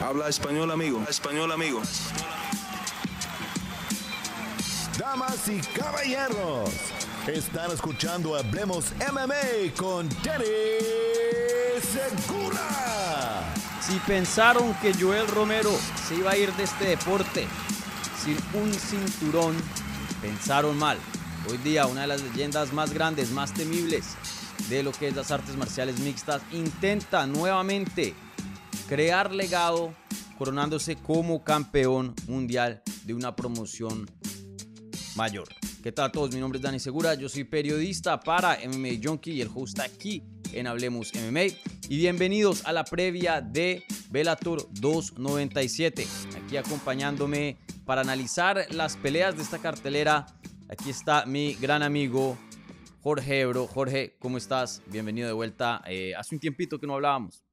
Habla español, amigo. español, amigo. Damas y caballeros, están escuchando Hablemos MMA con Terry Segura. Si pensaron que Joel Romero se iba a ir de este deporte sin un cinturón, pensaron mal. Hoy día una de las leyendas más grandes, más temibles de lo que es las artes marciales mixtas, intenta nuevamente crear legado coronándose como campeón mundial de una promoción mayor. ¿Qué tal a todos? Mi nombre es Dani Segura, yo soy periodista para MMA Junkie y el host aquí en Hablemos MMA. Y bienvenidos a la previa de Tour 297. Aquí acompañándome para analizar las peleas de esta cartelera. Aquí está mi gran amigo Jorge Ebro. Jorge, ¿cómo estás? Bienvenido de vuelta. Eh, hace un tiempito que no hablábamos.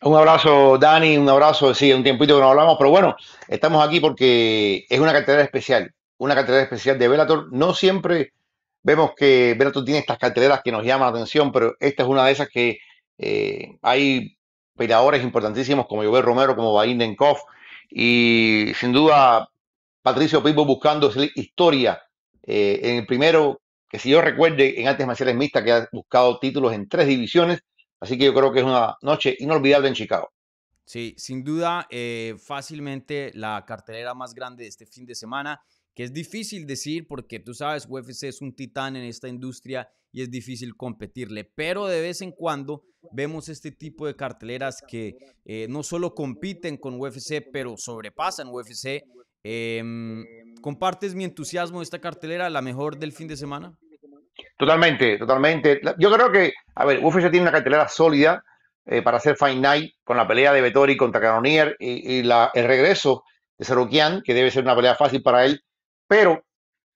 Un abrazo, Dani, un abrazo. Sí, un tiempito que no hablamos, pero bueno, estamos aquí porque es una cartelera especial, una cartelera especial de Velator. No siempre vemos que Velator tiene estas carteleras que nos llaman la atención, pero esta es una de esas que eh, hay peleadores importantísimos como Jover Romero, como Bahín y sin duda Patricio Pipo buscando historia. Eh, en el primero, que si yo recuerde, en antes marciales mixtas, que ha buscado títulos en tres divisiones, Así que yo creo que es una noche inolvidable en Chicago. Sí, sin duda, eh, fácilmente la cartelera más grande de este fin de semana, que es difícil decir porque tú sabes, UFC es un titán en esta industria y es difícil competirle, pero de vez en cuando vemos este tipo de carteleras que eh, no solo compiten con UFC, pero sobrepasan UFC. Em, ¿Compartes mi entusiasmo de esta cartelera, la mejor del fin de semana? Totalmente, totalmente. Yo creo que, a ver, ya tiene una cartelera sólida eh, para hacer Fight Night con la pelea de Vettori contra Canonier y, la, el regreso de Sarukian, que debe ser una pelea fácil para él. Pero,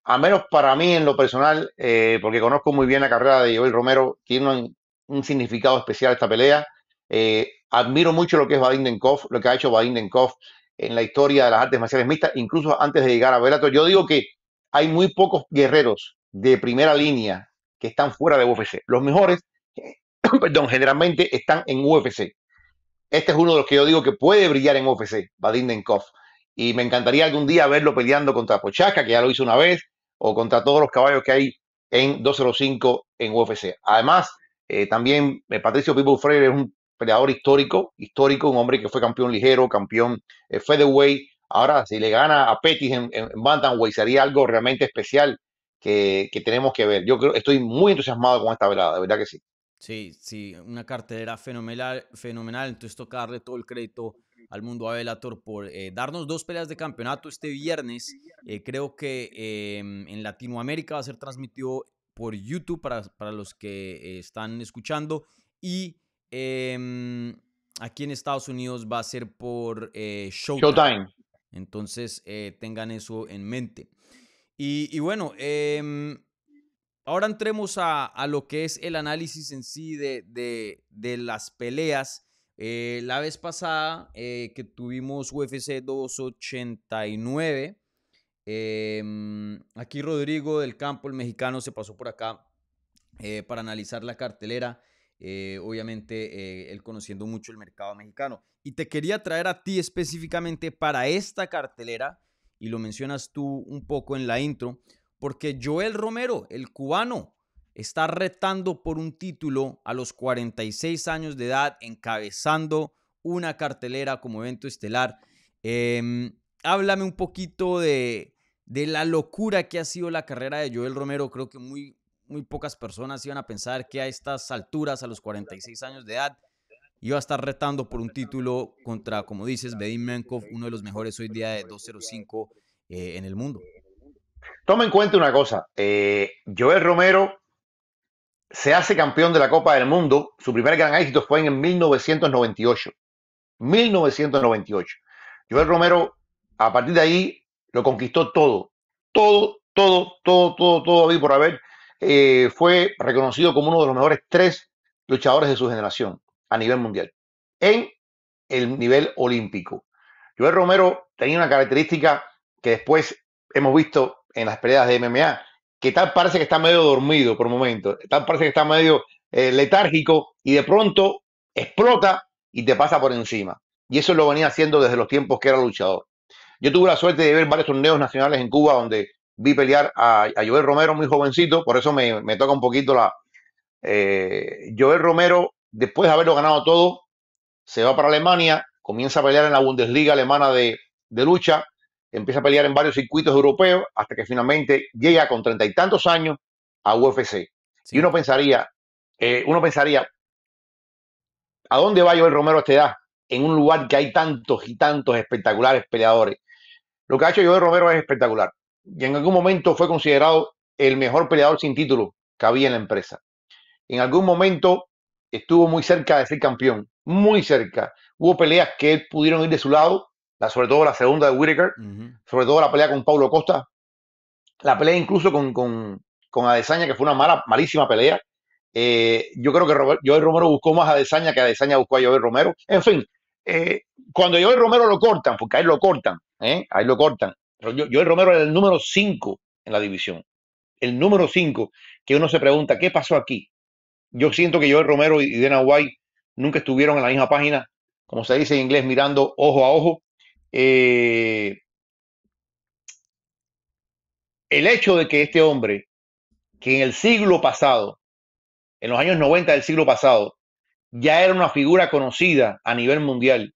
a menos para mí en lo personal, eh, porque conozco muy bien la carrera de Joel Romero, tiene un, significado especial esta pelea. Eh, admiro mucho lo que es Vadim lo que ha hecho Vadim Denkov en la historia de las artes marciales mixtas, incluso antes de llegar a Bellator. Yo digo que hay muy pocos guerreros de primera línea que están fuera de UFC. Los mejores, perdón, generalmente están en UFC. Este es uno de los que yo digo que puede brillar en UFC, Vadim Y me encantaría algún día verlo peleando contra Pochaca, que ya lo hizo una vez, o contra todos los caballos que hay en 205 en UFC. Además, eh, también eh, Patricio People Freire es un peleador histórico, histórico, un hombre que fue campeón ligero, campeón eh, featherweight. Ahora, si le gana a Pettis en, en Bantamweight, sería algo realmente especial que, tenemos que ver. Yo creo, estoy muy entusiasmado con esta velada, de verdad que sí. Sí, sí, una cartelera fenomenal, fenomenal. Entonces, tocarle todo el crédito al mundo a Velator por eh, darnos dos peleas de campeonato este viernes. Eh, creo que em, en Latinoamérica va a ser transmitido por YouTube para, los que están escuchando. Y em, aquí en Estados Unidos va a ser por eh, Showtime. Entonces tengan eso en mente. Y, bueno, em, ahora entremos a, lo que es el análisis en sí de, las peleas. Eh, la vez pasada eh, que tuvimos UFC 289, em, aquí Rodrigo del Campo, el mexicano, se pasó por acá eh, para analizar la cartelera. obviamente él conociendo mucho el mercado mexicano. Y te quería traer a ti específicamente para esta cartelera, y lo mencionas tú un poco en la intro, porque Joel Romero, el cubano, está retando por un título a los 46 años de edad, encabezando una cartelera como evento estelar. Em, háblame un poquito de, de, la locura que ha sido la carrera de Joel Romero. Creo que muy, muy pocas personas iban a pensar que a estas alturas, a los 46 años de edad, iba a estar retando por un título contra, como dices, Bedim Menkov, uno de los mejores hoy día de 205 eh, en el mundo. Toma en cuenta una cosa, eh, Joel Romero se hace campeón de la Copa del Mundo, su primer gran éxito fue en 1998, 1998. Joel Romero, a partir de ahí, lo conquistó todo, todo, todo, todo, todo, todo, había por haber. Eh, fue reconocido como uno de los mejores tres luchadores de su generación a nivel mundial, en el nivel olímpico. Joel Romero tenía una característica que después hemos visto en las peleas de MMA, que tal parece que está medio dormido por momento tal parece que está medio eh, letárgico y de pronto explota y te pasa por encima. Y eso lo venía haciendo desde los tiempos que era luchador. Yo tuve la suerte de ver varios torneos nacionales en Cuba donde vi pelear a, Joel Romero muy jovencito, por eso me, toca un poquito la... Eh, Joel Romero, después de haberlo ganado todo, se va para Alemania, comienza a pelear en la Bundesliga alemana de, de lucha, empieza a pelear en varios circuitos europeos hasta que finalmente llega con treinta y tantos años a UFC. Y uno pensaría, eh, uno pensaría, ¿a dónde va Joel Romero a esta edad? En un lugar que hay tantos y tantos espectaculares peleadores. Lo que ha hecho Joel Romero es espectacular. Y en algún momento fue considerado el mejor peleador sin título que había en la empresa. En algún momento estuvo muy cerca de ser campeón, muy cerca. Hubo peleas que pudieron ir de su lado sobre todo la segunda de Whitaker, sobre todo la pelea con Paulo Costa, la pelea incluso con, con, con Adesaña, que fue una mala, malísima pelea. Eh, yo creo que Joel Romero buscó más a Adesaña que Adesaña buscó a Joel Romero. En fin, cuando eh, cuando Joel Romero lo cortan, porque ahí lo cortan, ¿eh? ahí lo cortan. Pero Joel Romero era el número 5 en la división. El número 5, que uno se pregunta, ¿qué pasó aquí? Yo siento que Joel Romero y Dana White nunca estuvieron en la misma página, como se dice en inglés, mirando ojo a ojo. Eh, el hecho de que este hombre, que en el siglo pasado, en los años 90 del siglo pasado, ya era una figura conocida a nivel mundial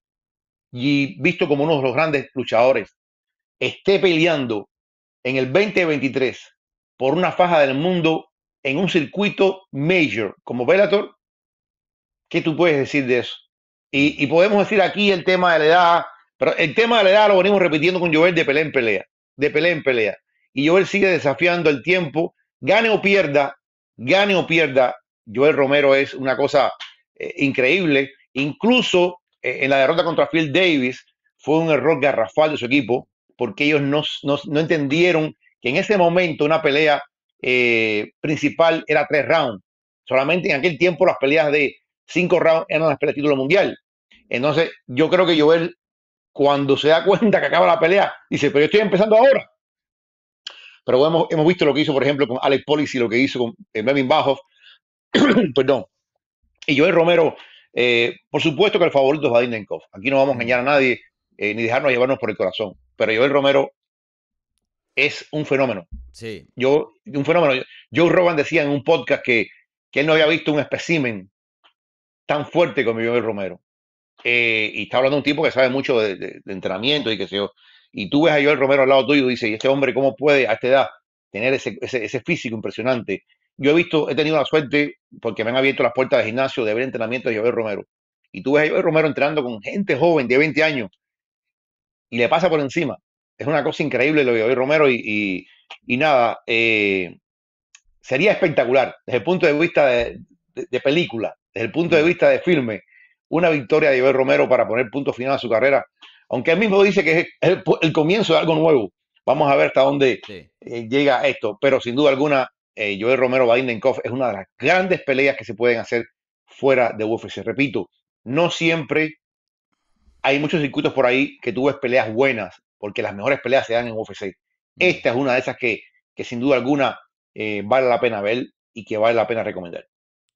y visto como uno de los grandes luchadores, esté peleando en el 2023 por una faja del mundo en un circuito major como Bellator, ¿qué tú puedes decir de eso? y podemos decir aquí el tema de la edad, pero el tema de la edad lo venimos repitiendo con Joel de pelea en pelea, de pelea en pelea. Y Joel sigue desafiando el tiempo, gane o pierda, gane o pierda. Joel Romero es una cosa eh, increíble. Incluso eh, en la derrota contra Phil Davis fue un error garrafal de su equipo, porque ellos no, entendieron que en ese momento una pelea eh, principal era tres rounds. Solamente en aquel tiempo las peleas de cinco rounds eran las peleas de título mundial. Entonces, yo creo que Joel cuando se da cuenta que acaba la pelea, dice, pero yo estoy empezando ahora. Pero hemos, hemos visto lo que hizo, por ejemplo, con Alex Polis y lo que hizo con Memin eh, Bajov, perdón, y Joel Romero, eh, por supuesto que el favorito es Vadim Aquí no vamos a mm. engañar a nadie, eh, ni dejarnos llevarnos por el corazón. Pero Joel Romero es un fenómeno. Sí. Yo, un fenómeno. Joe Rogan decía en un podcast que, que él no había visto un espécimen tan fuerte como Joel Romero. Eh, y está hablando un tipo que sabe mucho de, entrenamiento y que se yo. Y tú ves a Joel Romero al lado tuyo y dices, ¿y este hombre cómo puede a esta edad tener ese, físico impresionante? Yo he visto, he tenido la suerte, porque me han abierto las puertas de gimnasio, de ver entrenamiento de Joel Romero. Y tú ves a Joel Romero entrenando con gente joven de 20 años y le pasa por encima. Es una cosa increíble lo de Joel Romero y, nada, eh, sería espectacular desde el punto de vista de película, desde el punto de mm. vista de filme una victoria de Joel Romero para poner punto final a su carrera, aunque él mismo dice que es el, comienzo de algo nuevo. Vamos a ver hasta dónde eh, llega esto, pero sin duda alguna, eh, Joel Romero koff es una de las grandes peleas que se pueden hacer fuera de UFC. Repito, no siempre hay muchos circuitos por ahí que tú ves peleas buenas, porque las mejores peleas se dan en UFC. Mm. Esta es una de esas que, sin duda alguna eh, vale la pena ver y que vale la pena recomendar.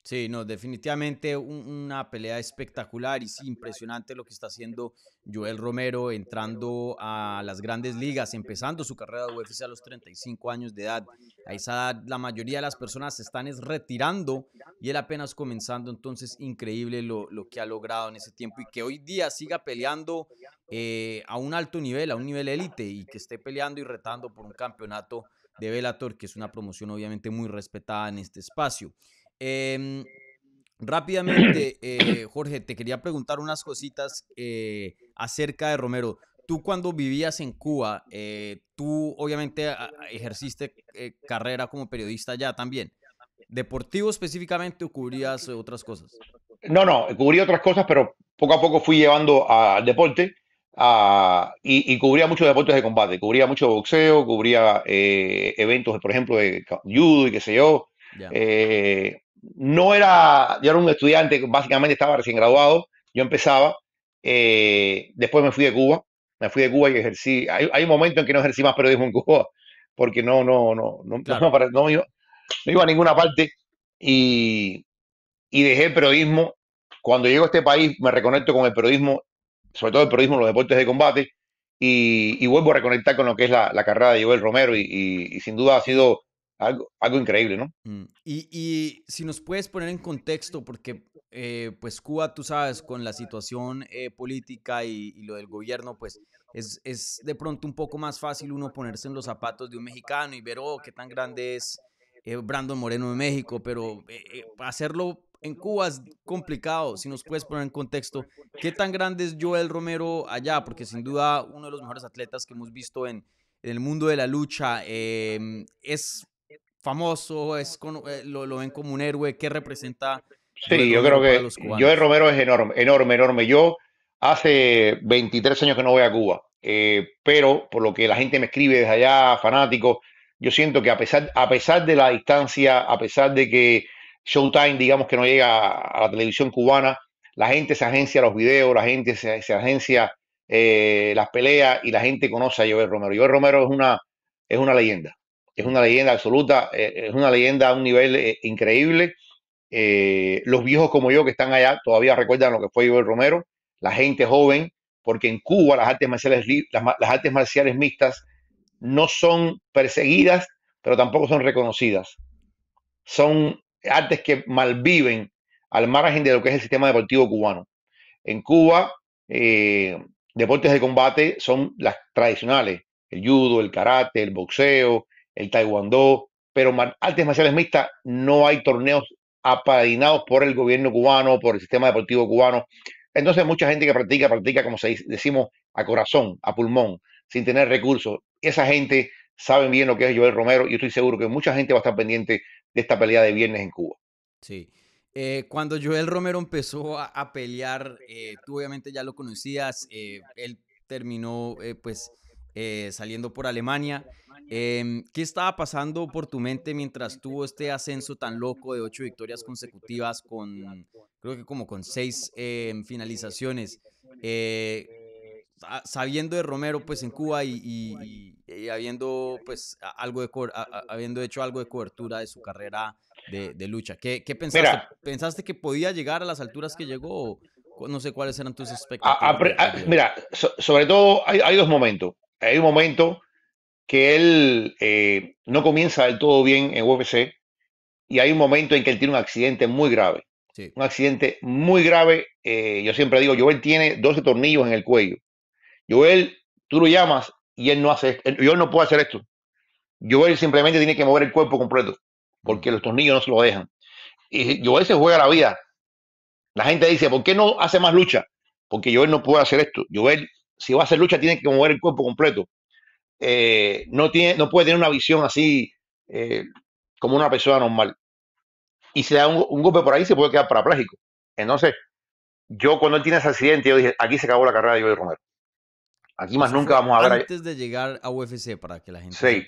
Sí, no, definitivamente una pelea espectacular y sí, impresionante lo que está haciendo Joel Romero entrando a las grandes ligas, empezando su carrera de UFC a los 35 años de edad. A esa edad la mayoría de las personas se están retirando y él apenas comenzando, entonces increíble lo, lo que ha logrado en ese tiempo y que hoy día siga peleando eh, a un alto nivel, a un nivel élite y que esté peleando y retando por un campeonato de Velator, que es una promoción obviamente muy respetada en este espacio. Em, rápidamente, eh, Jorge, te quería preguntar unas cositas eh, acerca de Romero. Tú cuando vivías en Cuba, eh, tú obviamente ah, ah, ejerciste carrera como periodista ya también. ¿Deportivo específicamente o cubrías otras cosas? No, no, cubría otras cosas, pero poco a poco fui llevando al deporte. Ah, y, cubría muchos deportes de combate, cubría mucho boxeo, cubría eventos, por ejemplo, de judo y qué sé yo no era, yo era un estudiante, básicamente estaba recién graduado, yo empezaba, eh, después me fui de Cuba, me fui de Cuba y ejercí, hay, hay, un momento en que no ejercí más periodismo en Cuba, porque no, no, no, no, no, no, iba, no, iba, a ninguna parte y, y dejé el periodismo. Cuando llego a este país me reconecto con el periodismo, sobre todo el periodismo, los deportes de combate, y, vuelvo a reconectar con lo que es la, carrera de Joel Romero y sin duda ha sido algo, increíble, ¿no? Mm, y, si nos puedes poner en contexto, porque eh, pues Cuba, tú sabes, con la situación eh, política y, lo del gobierno, pues es, de pronto un poco más fácil uno ponerse en los zapatos de un mexicano y ver, oh, qué tan grande es eh, Brandon Moreno de México, pero hacerlo en Cuba es complicado. Si nos puedes poner en contexto, ¿qué tan grande es Joel Romero allá? Porque sin duda uno de los mejores atletas que hemos visto en, el mundo de la lucha. Em, es famoso, es eh, lo, ven como un héroe, que representa? Sí, yo creo que Joel Romero es enorme, enorme, enorme. Yo hace 23 años que no voy a Cuba, eh, pero por lo que la gente me escribe desde allá, fanático, yo siento que a pesar, a pesar de la distancia, a pesar de que Showtime, digamos que no llega a la televisión cubana, la gente se agencia los videos, la gente se, agencia eh, las peleas y la gente conoce a Joel Romero. Joel Romero es una, es una leyenda es una leyenda absoluta, eh, es una leyenda a un nivel eh, increíble. Eh, los viejos como yo que están allá todavía recuerdan lo que fue Iber Romero, la gente joven, porque en Cuba las artes marciales, artes marciales mixtas no son perseguidas, pero tampoco son reconocidas. Son artes que malviven al margen de lo que es el sistema deportivo cubano. En Cuba, deportes de combate son las tradicionales, el judo, el karate, el boxeo, el taekwondo, pero artes marciales mixtas no hay torneos apadrinados por el gobierno cubano, por el sistema deportivo cubano. Entonces mucha gente que practica, practica como decimos a corazón, a pulmón, sin tener recursos. Esa gente sabe bien lo que es Joel Romero y estoy seguro que mucha gente va a estar pendiente de esta pelea de viernes en Cuba. Sí. Eh, cuando Joel Romero empezó a, pelear, eh, tú obviamente ya lo conocías, eh, él terminó pues saliendo por Alemania. Em, ¿Qué estaba pasando por tu mente mientras tuvo este ascenso tan loco de ocho victorias consecutivas con, creo que como con seis em, finalizaciones? Eh, sabiendo de Romero pues en Cuba y, habiendo pues algo de habiendo hecho algo de cobertura de su carrera de, lucha. ¿Qué, pensaste? ¿Pensaste que podía llegar a las alturas que llegó? no sé cuáles eran tus expectativas. mira, sobre todo hay, dos momentos. Hay un momento que él eh, no comienza del todo bien en UFC y hay un momento en que él tiene un accidente muy grave. Un accidente muy grave. Eh, yo siempre digo, Joel tiene 12 tornillos en el cuello. Joel, tú lo llamas y él no hace Joel no puede hacer esto. Joel simplemente tiene que mover el cuerpo completo porque los tornillos no se lo dejan. Y Joel se juega la vida. La gente dice, ¿por qué no hace más lucha? Porque Joel no puede hacer esto. Joel, si va a hacer lucha, tiene que mover el cuerpo completo. Eh, no, tiene, no puede tener una visión así eh, como una persona normal. Y si da un, golpe por ahí, se puede quedar paraplágico Entonces, yo cuando él tiene ese accidente, yo dije, aquí se acabó la carrera de a Romero. Aquí más nunca vamos a ver. Antes de llegar a UFC, para que la gente sí.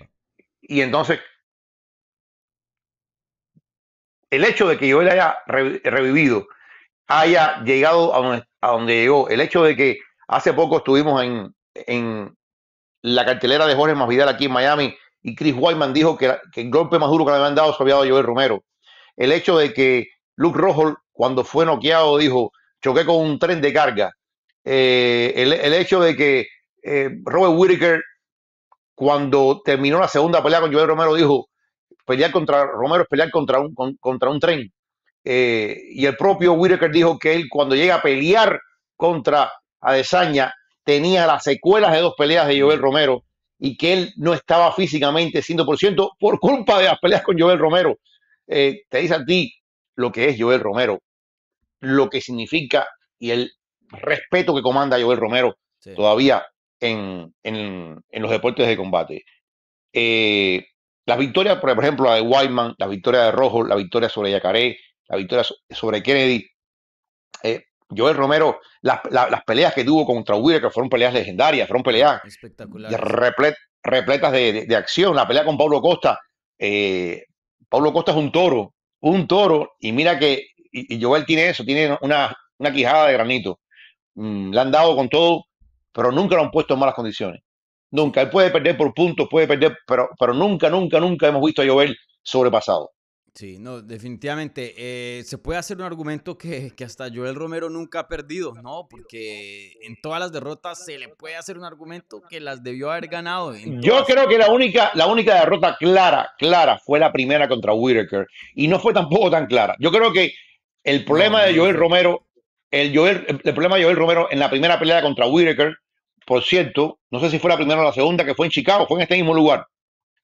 Y entonces, el hecho de que Joel haya revivido, haya llegado a donde, llegó, el hecho de que hace poco estuvimos en, la cartelera de Jorge Masvidal aquí en Miami y Chris Wyman dijo que, el golpe más duro que le habían dado se había dado a Joel Romero. El hecho de que Luke Rojo, cuando fue noqueado, dijo, choqué con un tren de carga. Eh, el, hecho de que eh, Robert Whittaker, cuando terminó la segunda pelea con Joel Romero, dijo, pelear contra Romero es pelear contra un, contra un tren. Eh, y el propio Whittaker dijo que él cuando llega a pelear contra Adesanya, tenía las secuelas de dos peleas de Joel mm. Romero y que él no estaba físicamente 100% por culpa de las peleas con Joel Romero. Eh, te dice a ti lo que es Joel Romero, lo que significa y el respeto que comanda Joel Romero todavía en, los deportes de combate. Eh, las victorias, por ejemplo, la de whiteman la victoria de Rojo, la victoria sobre Yacaré, la victoria sobre Kennedy, eh, Joel Romero, las peleas que tuvo contra que fueron peleas legendarias, fueron peleas repletas de, acción. La pelea con Pablo Costa, eh, Pablo Costa es un toro, un toro, y mira que y, Joel tiene eso, tiene una, una quijada de granito. Mm, le han dado con todo, pero nunca lo han puesto en malas condiciones. Nunca, él puede perder por puntos, puede perder, pero, pero nunca, nunca, nunca hemos visto a Joel sobrepasado. Sí, no, definitivamente. Eh, se puede hacer un argumento que, hasta Joel Romero nunca ha perdido, ¿no? Porque en todas las derrotas se le puede hacer un argumento que las debió haber ganado. Yo creo que la única, la única derrota clara, clara, fue la primera contra Whitaker. Y no fue tampoco tan clara. Yo creo que el problema de Joel Romero, el, el problema de Joel Romero en la primera pelea contra Whitaker, por cierto, no sé si fue la primera o la segunda, que fue en Chicago, fue en este mismo lugar.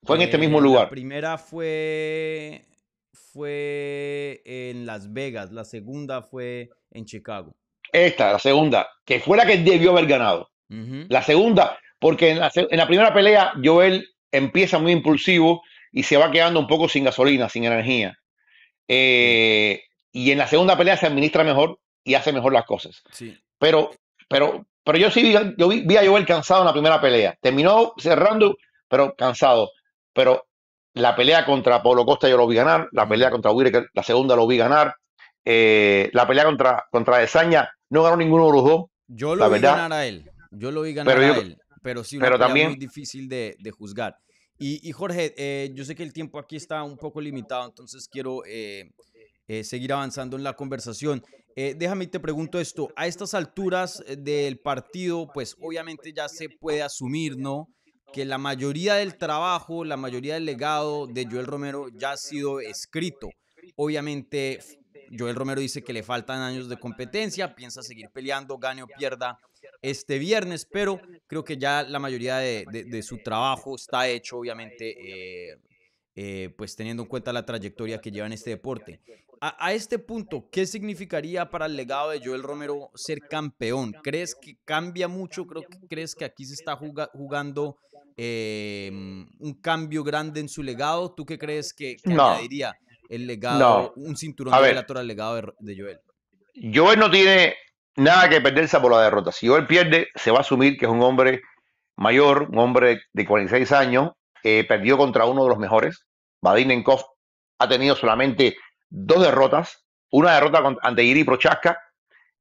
Fue en eh, este mismo lugar. La primera fue fue en Las Vegas, la segunda fue en Chicago. Esta, la segunda, que fue la que debió haber ganado. La segunda, porque en la, primera pelea Joel empieza muy impulsivo y se va quedando un poco sin gasolina, sin energía. Eh, y en la segunda pelea se administra mejor y hace mejor las cosas. Sí. Pero, pero, pero yo sí vi, yo vi, vi a Joel cansado en la primera pelea. Terminó cerrando, pero cansado. Pero la pelea contra Pablo Costa yo lo vi ganar, la pelea contra Uribe, la segunda lo vi ganar, eh, la pelea contra, contra no ganó ninguno de los dos. Yo lo vi ganar a él, yo lo vi ganar pero a él, pero sí, una pero muy difícil de, juzgar. Y, Jorge, eh, yo sé que el tiempo aquí está un poco limitado, entonces quiero eh, seguir avanzando en la conversación. déjame y te pregunto esto, a estas alturas del partido, pues obviamente ya se puede asumir, ¿no? que la mayoría del trabajo, la mayoría del legado de Joel Romero ya ha sido escrito. Obviamente, Joel Romero dice que le faltan años de competencia, piensa seguir peleando, gane o pierda este viernes, pero creo que ya la mayoría de, su trabajo está hecho, obviamente, eh, eh, pues teniendo en cuenta la trayectoria que lleva en este deporte. A, este punto, ¿qué significaría para el legado de Joel Romero ser campeón? ¿Crees que cambia mucho? Creo que, ¿Crees que aquí se está jugando Em, un cambio grande en su legado. ¿Tú qué crees que, que añadiría el legado, un cinturón de Torre al legado de, Joel? Joel no tiene nada que perderse por la derrota. Si Joel pierde, se va a asumir que es un hombre mayor, un hombre de 46 años, eh, perdió contra uno de los mejores. Badinenkoff ha tenido solamente dos derrotas, una derrota ante Giri Prochaska,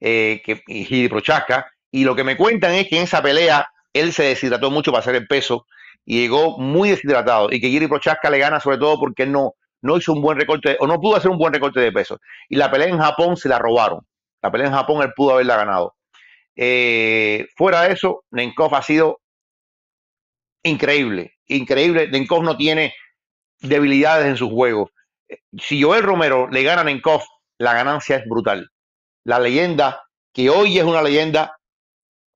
eh, que, y Prochaska, y lo que me cuentan es que en esa pelea él se deshidrató mucho para hacer el peso llegó muy deshidratado y que Giri Prochaska le gana sobre todo porque él no, no hizo un buen recorte o no pudo hacer un buen recorte de peso. Y la pelea en Japón se la robaron. La pelea en Japón él pudo haberla ganado. Eh, fuera de eso, Nenkov ha sido increíble, increíble. Nenkov no tiene debilidades en sus juegos. Si Joel Romero le gana a Nenkov, la ganancia es brutal. La leyenda, que hoy es una leyenda,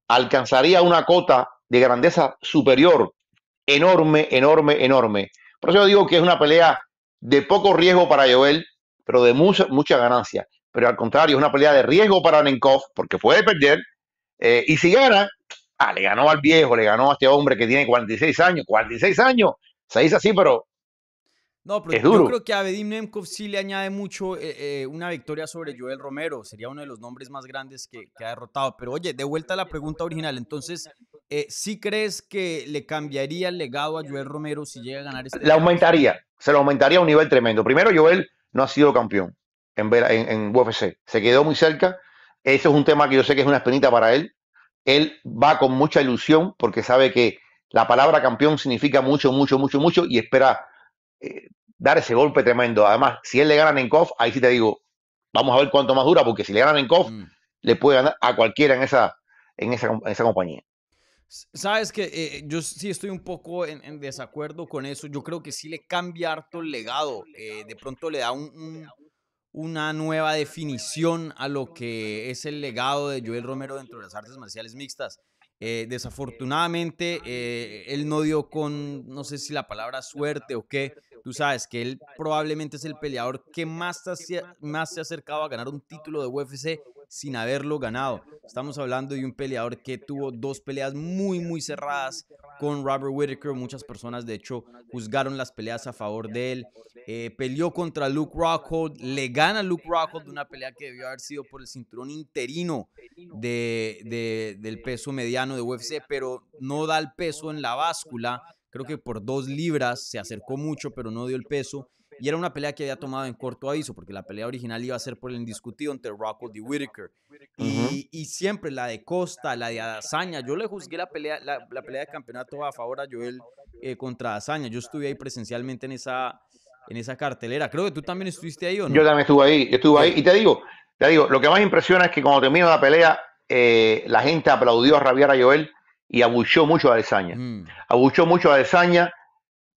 alcanzaría una cota de grandeza superior enorme, enorme, enorme. Por eso yo digo que es una pelea de poco riesgo para Joel, pero de mucha, mucha ganancia. Pero al contrario, es una pelea de riesgo para Nenkov, porque puede perder. Eh, y si gana, ah, le ganó al viejo, le ganó a este hombre que tiene 46 años. 46 años, se dice así, pero no, pero yo creo que a Vedim Nemkov sí le añade mucho eh, eh, una victoria sobre Joel Romero. Sería uno de los nombres más grandes que, ha derrotado. Pero oye, de vuelta a la pregunta original. Entonces, eh, ¿Sí crees que le cambiaría el legado a Joel Romero si llega a ganar este? La aumentaría, se lo aumentaría a un nivel tremendo. Primero, Joel no ha sido campeón en, UFC, se quedó muy cerca. Eso es un tema que yo sé que es una espinita para él. Él va con mucha ilusión porque sabe que la palabra campeón significa mucho, mucho, mucho, mucho y espera eh, dar ese golpe tremendo. Además, si él le gana en Nenkov, ahí sí te digo, vamos a ver cuánto más dura, porque si le ganan en Nenkov, mm. le puede ganar a cualquiera en esa, en esa compañía. Sabes que eh, yo sí estoy un poco en, desacuerdo con eso. Yo creo que sí le cambia harto el legado. Eh, de pronto le da una nueva definición a lo que es el legado de Joel Romero dentro de las artes marciales mixtas. Eh, desafortunadamente, él no dio con, no sé si la palabra suerte o qué. Tú sabes que él probablemente es el peleador que más, más se ha acercado a ganar un título de UFC sin haberlo ganado. Estamos hablando de un peleador que tuvo dos peleas muy, muy cerradas con Robert Whittaker. Muchas personas, de hecho, juzgaron las peleas a favor de él. Eh, peleó contra Luke Rockhold, le gana Luke Rockhold una pelea que debió haber sido por el cinturón interino del peso mediano de UFC, pero no da el peso en la báscula. Creo que por dos libras se acercó mucho, pero no dio el peso. Y era una pelea que había tomado en corto aviso, porque la pelea original iba a ser por el indiscutido entre Rocco y Whitaker. y, siempre la de Costa, la de Adazaña. Yo le juzgué la pelea, la, pelea de campeonato a favor a Joel eh, contra Adazaña. Yo estuve ahí presencialmente en esa, en esa cartelera. Creo que tú también estuviste ahí, ¿o no? Yo también estuve ahí, yo estuve ahí. Y te digo, te digo, lo que más impresiona es que cuando terminó la pelea, eh, la gente aplaudió a rabiar a Joel y abuchó mucho a Azaña. Mm. Abuchó mucho a Azaña.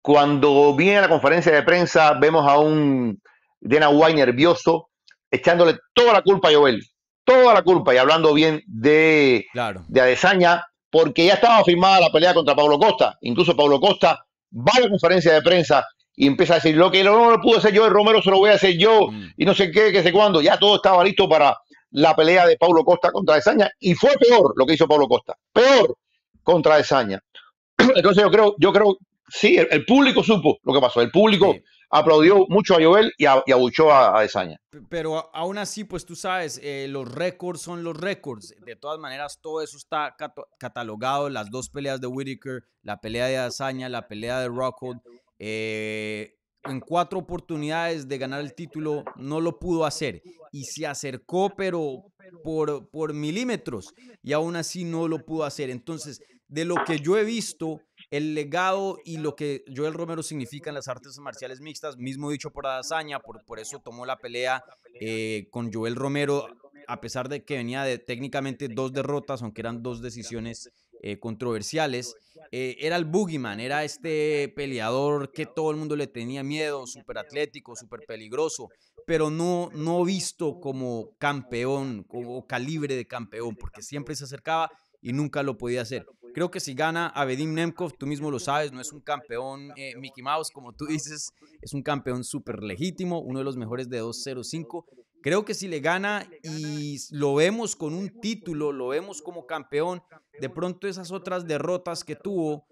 Cuando viene a la conferencia de prensa, vemos a un Dana White nervioso, echándole toda la culpa a Joel, toda la culpa, y hablando bien de, de Adesaña, porque ya estaba firmada la pelea contra Pablo Costa. Incluso Pablo Costa va a la conferencia de prensa y empieza a decir, lo que no lo pude hacer yo, el Romero se lo voy a hacer yo, mm. y no sé qué, qué sé cuándo. Ya todo estaba listo para la pelea de Pablo Costa contra Adesaña y fue peor lo que hizo Pablo Costa, peor contra Adesaña Entonces yo creo, yo creo sí, el, público supo lo que pasó. El público aplaudió mucho a Joel y, abuchó a, a, Desaña. Pero aún así, pues tú sabes, eh, los récords son los récords. De todas maneras, todo eso está catalogado. Las dos peleas de Whitaker, la pelea de Desaña, la pelea de Rockhold. Eh, en cuatro oportunidades de ganar el título, no lo pudo hacer. Y se acercó, pero por, por milímetros, y aún así no lo pudo hacer. Entonces, de lo que yo he visto el legado y lo que Joel Romero significa en las artes marciales mixtas, mismo dicho por Adazaña, por, eso tomó la pelea eh, con Joel Romero, a pesar de que venía de técnicamente dos derrotas, aunque eran dos decisiones eh, controversiales. Eh, era el boogeyman, era este peleador que todo el mundo le tenía miedo, súper atlético, súper peligroso, pero no, no visto como campeón, como calibre de campeón, porque siempre se acercaba y nunca lo podía hacer. Creo que si gana Avedim Nemkov, tú mismo lo sabes, no es un campeón eh, Mickey Mouse, como tú dices, es un campeón súper legítimo, uno de los mejores de 2-0-5, Creo que si le gana y lo vemos con un título, lo vemos como campeón, de pronto esas otras derrotas que tuvo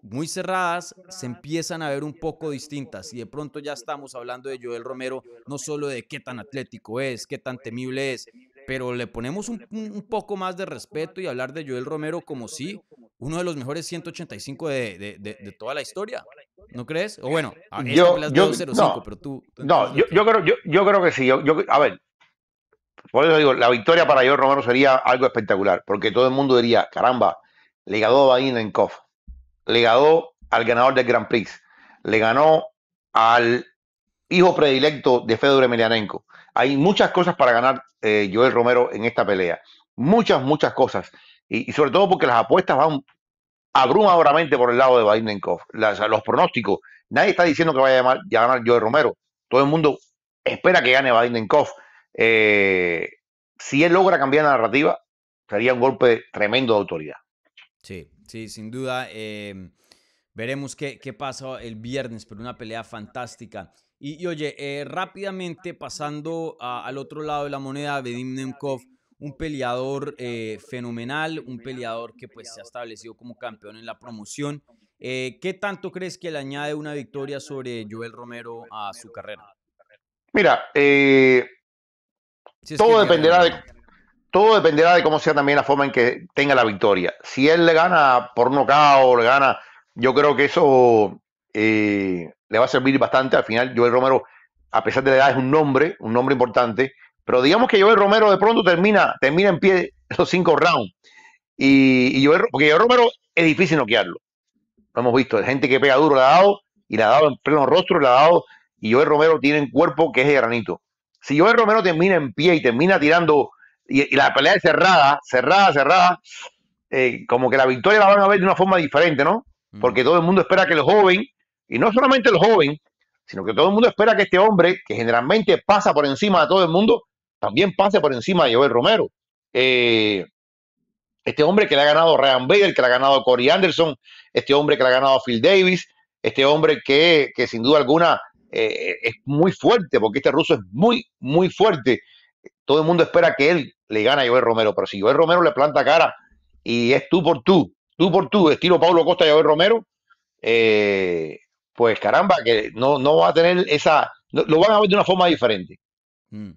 muy cerradas se empiezan a ver un poco distintas y de pronto ya estamos hablando de Joel Romero, no solo de qué tan atlético es, qué tan temible es, pero le ponemos un, poco más de respeto y hablar de Joel Romero como si uno de los mejores 185 de, toda la historia. ¿No crees? O bueno, yo, este yo pero tú. no, yo, yo, creo, yo, creo que sí. Yo, a ver, por eso digo, la victoria para Joel Romero sería algo espectacular, porque todo el mundo diría: caramba, legado ganó a en le al ganador del Grand Prix, le ganó al hijo predilecto de Fedor Emelianenko. Hay muchas cosas para ganar eh, Joel Romero en esta pelea. Muchas, muchas cosas. Y, sobre todo porque las apuestas van abrumadoramente por el lado de a los pronósticos. Nadie está diciendo que vaya a, ganar Joel Romero. todo el mundo espera que gane Bidenkoff. Eh, si él logra cambiar la narrativa, sería un golpe tremendo de autoridad. Sí, sí, sin duda. Eh, veremos qué, qué pasa el viernes, pero una pelea fantástica. Y, oye, eh, rápidamente pasando al otro lado de la moneda, Vedim Nemkov, un peleador eh, fenomenal, un peleador que pues se ha establecido como campeón en la promoción. Eh, ¿Qué tanto crees que le añade una victoria sobre Joel Romero a su carrera? Mira, todo dependerá de, todo dependerá de cómo sea también la forma en que tenga la victoria. Si él le gana por nocao, le gana, yo creo que eso eh, le va a servir bastante. Al final, Joel Romero, a pesar de la edad, es un nombre, un nombre importante. Pero digamos que Joel Romero de pronto termina, termina en pie los cinco rounds. Y, y porque Joel Romero es difícil noquearlo. Lo hemos visto, gente que pega duro le ha dado, y le ha dado en pleno rostro, la dado, y Joel Romero tiene un cuerpo que es de granito. Si Joel Romero termina en pie y termina tirando, y, la pelea es cerrada, cerrada, cerrada, eh, como que la victoria la van a ver de una forma diferente, ¿no? Mm. Porque todo el mundo espera que el joven y no solamente el joven, sino que todo el mundo espera que este hombre, que generalmente pasa por encima de todo el mundo, también pase por encima de Joel Romero. Eh, este hombre que le ha ganado Ryan Bader, que le ha ganado Corey Anderson, este hombre que le ha ganado Phil Davis, este hombre que, sin duda alguna eh, es muy fuerte, porque este ruso es muy, muy fuerte. Todo el mundo espera que él le gane a Joel Romero, pero si Joel Romero le planta cara y es tú por tú, tú por tú, estilo Pablo Costa y Joel Romero, eh, pues caramba, que no, no va a tener esa, lo van a ver de una forma diferente. Mm.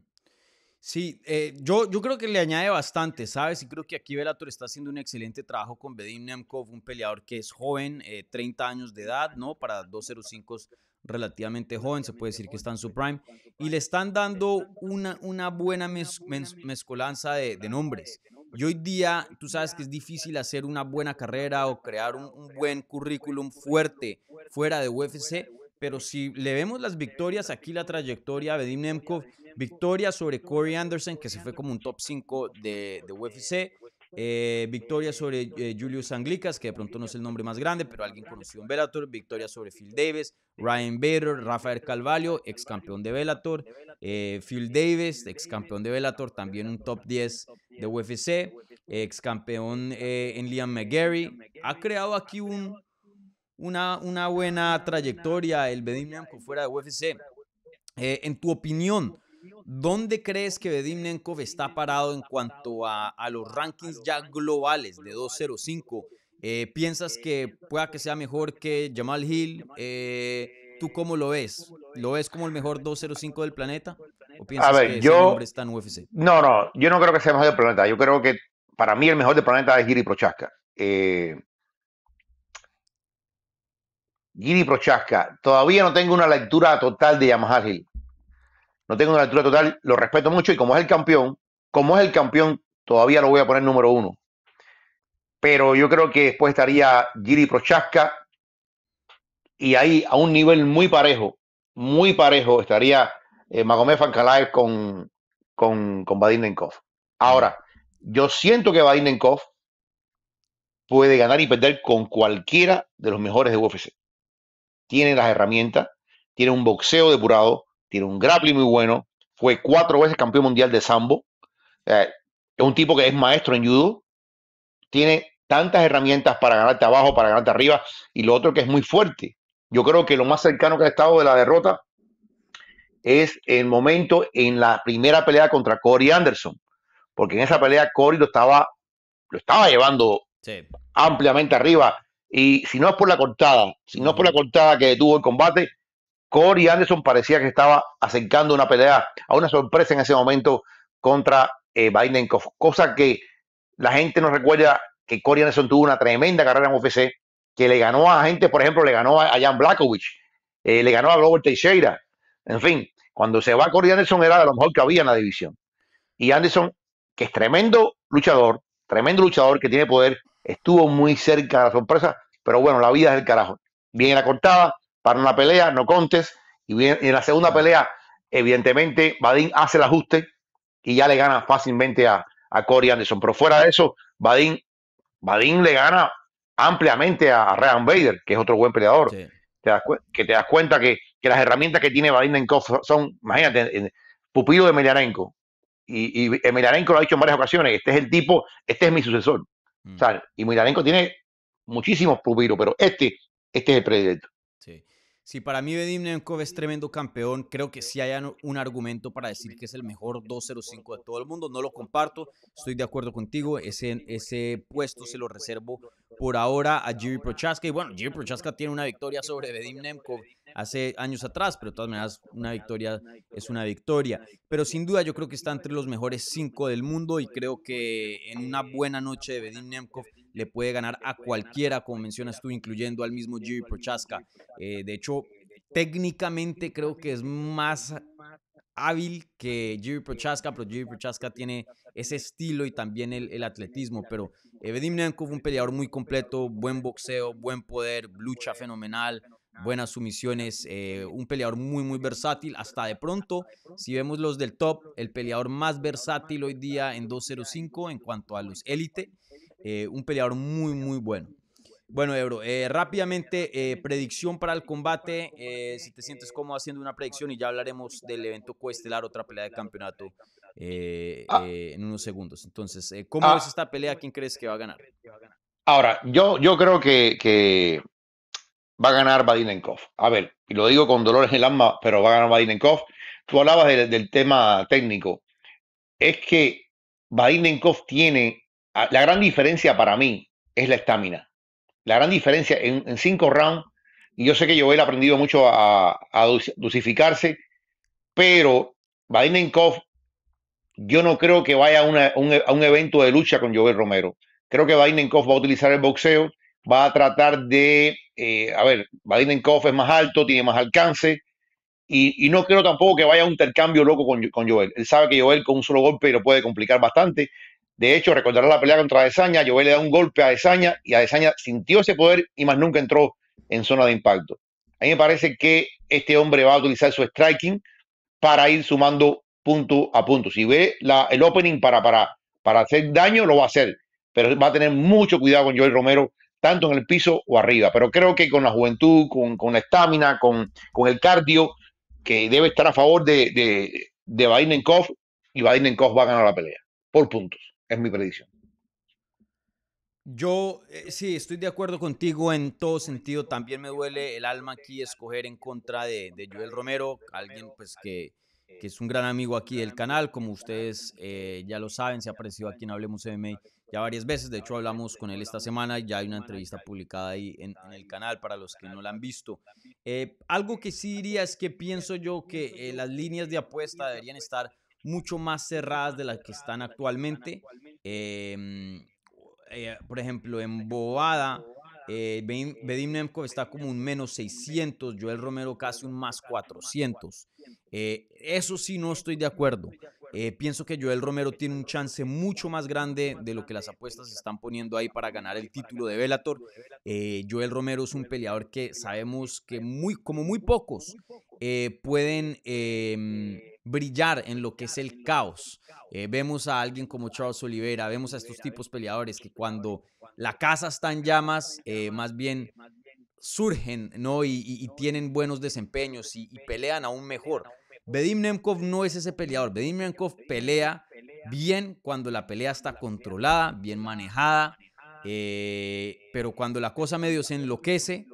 Sí, eh, yo, yo creo que le añade bastante, ¿sabes? Y creo que aquí Velator está haciendo un excelente trabajo con Bedim Nemkov, un peleador que es joven, 30 eh, años de edad, ¿no? Para 205 relativamente joven, se puede decir que está en su prime, y le están dando una, una buena mezcolanza de, de nombres. Y hoy día, tú sabes que es difícil hacer una buena carrera o crear un, buen currículum fuerte fuera de UFC, pero si le vemos las victorias, aquí la trayectoria de Nemkov, victoria sobre Corey Anderson, que se fue como un top 5 de, de UFC, eh, victoria sobre eh, Julius Anglicas, que de pronto no es el nombre más grande, pero alguien conocido en Bellator, victoria sobre Phil Davis, Ryan Bader, Rafael Calvalio, ex campeón de Bellator, eh, Phil Davis, ex campeón de Bellator, también un top 10 de UFC, ex campeón en Liam McGarry, ha creado aquí una, buena trayectoria el Bedinian fuera de UFC. en tu opinión, ¿Dónde crees que Vedim está parado en cuanto a, los rankings ya globales de 205? Eh, ¿Piensas que pueda que sea mejor que Jamal Hill? Eh, ¿Tú cómo lo ves? ¿Lo ves como el mejor 205 del planeta? ¿O piensas que yo, ese hombre está en UFC? No, no, yo no creo que sea el mejor del planeta. Yo creo que para mí el mejor del planeta es Giri Prochaska. Eh, Giri Prochaska, todavía no tengo una lectura total de Jamal Hill no tengo una altura total, lo respeto mucho y como es el campeón, como es el campeón, todavía lo voy a poner número uno. Pero yo creo que después estaría Giri Prochaska y ahí a un nivel muy parejo, muy parejo estaría eh, Magomed Fankalaev con, con, con Vadim Ahora, yo siento que Vadim puede ganar y perder con cualquiera de los mejores de UFC. Tiene las herramientas, tiene un boxeo depurado, tiene un grappling muy bueno, fue cuatro veces campeón mundial de sambo, eh, es un tipo que es maestro en judo, tiene tantas herramientas para ganarte abajo, para ganarte arriba, y lo otro que es muy fuerte. Yo creo que lo más cercano que ha estado de la derrota es el momento en la primera pelea contra Corey Anderson, porque en esa pelea Corey lo estaba, lo estaba llevando ampliamente arriba. Y si no es por la cortada, si no es por la cortada que tuvo el combate, Corey Anderson parecía que estaba acercando una pelea a una sorpresa en ese momento contra eh, cosa que la gente no recuerda que Corey Anderson tuvo una tremenda carrera en UFC, que le ganó a gente, por ejemplo, le ganó a Jan Blackovich, eh, le ganó a Robert Teixeira, en fin, cuando se va Corey Anderson era de lo mejor que había en la división. Y Anderson, que es tremendo luchador, tremendo luchador que tiene poder, estuvo muy cerca de la sorpresa, pero bueno, la vida es el carajo. Bien la cortada, para una pelea, no contes, y, en la segunda pelea, evidentemente, Badín hace el ajuste y ya le gana fácilmente a, a Corey Anderson. Pero fuera de eso, Badín, le gana ampliamente a Ryan Bader, que es otro buen peleador. Te das que te das cuenta que, las herramientas que tiene Badín en Kof son, imagínate, pupilo de Emelianenko. Y, y lo ha dicho en varias ocasiones, este es el tipo, este es mi sucesor. Mm. y Emelianenko tiene muchísimos pupilos, pero este, este es el predilecto. Sí. para mí Bedim Nemkov es tremendo campeón. Creo que sí hay un argumento para decir que es el mejor 205 de todo el mundo. No lo comparto, estoy de acuerdo contigo. Ese, ese puesto se lo reservo por ahora a Jiri Prochaska. Y bueno, Jiri Prochaska tiene una victoria sobre Bedim Nemkov hace años atrás, pero de todas maneras una victoria es una victoria. Pero sin duda yo creo que está entre los mejores cinco del mundo y creo que en una buena noche de Nemkov le puede ganar a cualquiera, como mencionas tú, incluyendo al mismo Jiri Prochaska. Eh, eh, de hecho, técnicamente creo que es más hábil que Jiri Prochaska, pero Jiri Prochaska tiene ese estilo y también el, atletismo. Pero Evedim eh, fue un peleador muy completo, buen boxeo, buen poder, lucha fenomenal, buenas sumisiones, un peleador muy, muy versátil. Hasta de pronto, si vemos los del top, el peleador más versátil hoy día en 205 en cuanto a los élite. Eh, un peleador muy, muy bueno. Bueno, Ebro, eh, rápidamente, eh, predicción para el combate. si te sientes cómodo haciendo una predicción, y ya hablaremos del evento cuestelar, otra pelea de campeonato, ah. en unos segundos. Entonces, ¿cómo ah. es esta pelea? ¿Quién crees que va a ganar? Ahora, yo, yo creo que, va a ganar Badinenkov. A ver, y lo digo con dolores en el alma, pero va a ganar Badinenkov. Tú hablabas del, tema técnico. Es que Badinenkov tiene Ah, la gran diferencia para mí es la estamina. La gran diferencia en, cinco rounds, y yo sé que Joel ha aprendido mucho a, a dosificarse, pero Bainenkoff, yo no creo que vaya e, a, un, evento de lucha con Joel Romero. Creo que Bainenkoff va a utilizar el boxeo, va a tratar de, eh, a ver, Bainenkoff es más alto, tiene más alcance, y, no creo tampoco que vaya a un intercambio loco con, con Joel. Él sabe que Joel con un solo golpe lo puede complicar bastante de hecho, recordarás la pelea contra Desaña, Joel le da un golpe a Desaña y a sintió ese poder y más nunca entró en zona de impacto. A mí me parece que este hombre va a utilizar su striking para ir sumando punto a punto. Si ve la, el opening para, para, para hacer daño, lo va a hacer, pero va a tener mucho cuidado con Joel Romero, tanto en el piso o arriba. Pero creo que con la juventud, con, la estamina, con, con el cardio, que debe estar a favor de, de, de y Badinenkov va a ganar la pelea por puntos. Es mi predicción. Yo eh, sí, estoy de acuerdo contigo en todo sentido. También me duele el alma aquí escoger en contra de, Joel Romero, alguien pues que, que, es un gran amigo aquí del canal. Como ustedes eh, ya lo saben, se ha aparecido aquí en Hablemos MMA ya varias veces. De hecho, hablamos con él esta semana. Ya hay una entrevista publicada ahí en, el canal para los que no la han visto. Eh, algo que sí diría es que pienso yo que las líneas de apuesta deberían estar mucho más cerradas de las que están actualmente. Em, eh, por ejemplo, en Bobada eh, eh, Bedim Nemkov está como un menos 600, Joel Romero casi un más 400. eso sí, no estoy de acuerdo. pienso que Joel Romero tiene un chance mucho más grande de lo que las apuestas están poniendo ahí para ganar el título de Velator. Joel Romero es un peleador que sabemos que muy, como muy pocos pueden em, brillar en lo que es el caos. Eh, vemos a alguien como Charles Oliveira, vemos a estos tipos peleadores que cuando la casa está en llamas, eh, eh, más bien surgen ¿no? y, tienen buenos desempeños y, pelean aún mejor. Bedim Nemkov no es ese peleador. Bedim Nemkov pelea bien cuando la pelea está controlada, bien manejada, pero cuando la cosa medio se enloquece,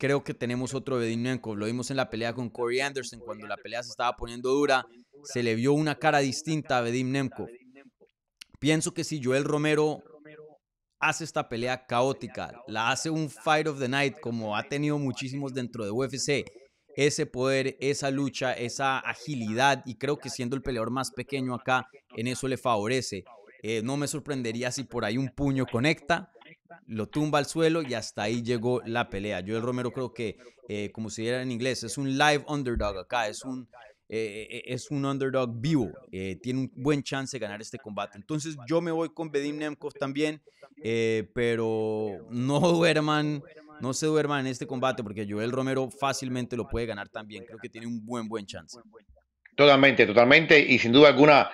Creo que tenemos otro Bedinenko. Lo vimos en la pelea con Corey Anderson. Cuando la pelea se estaba poniendo dura, se le vio una cara distinta a Bedim Pienso que si Joel Romero hace esta pelea caótica, la hace un fight of the night como ha tenido muchísimos dentro de UFC, ese poder, esa lucha, esa agilidad y creo que siendo el peleador más pequeño acá, en eso le favorece. Eh, no me sorprendería si por ahí un puño conecta, lo tumba al suelo y hasta ahí llegó la pelea. Joel Romero creo que, eh, como se diría en inglés, es un live underdog acá, es un, eh, eh, es un underdog vivo, tiene un buen chance de ganar este combate. Entonces yo me voy con Bedim Nemkov también, pero no duerman, no se duerman en este combate porque Joel Romero fácilmente lo puede ganar también, creo que tiene un buen, buen chance. Totalmente, totalmente, y sin duda alguna,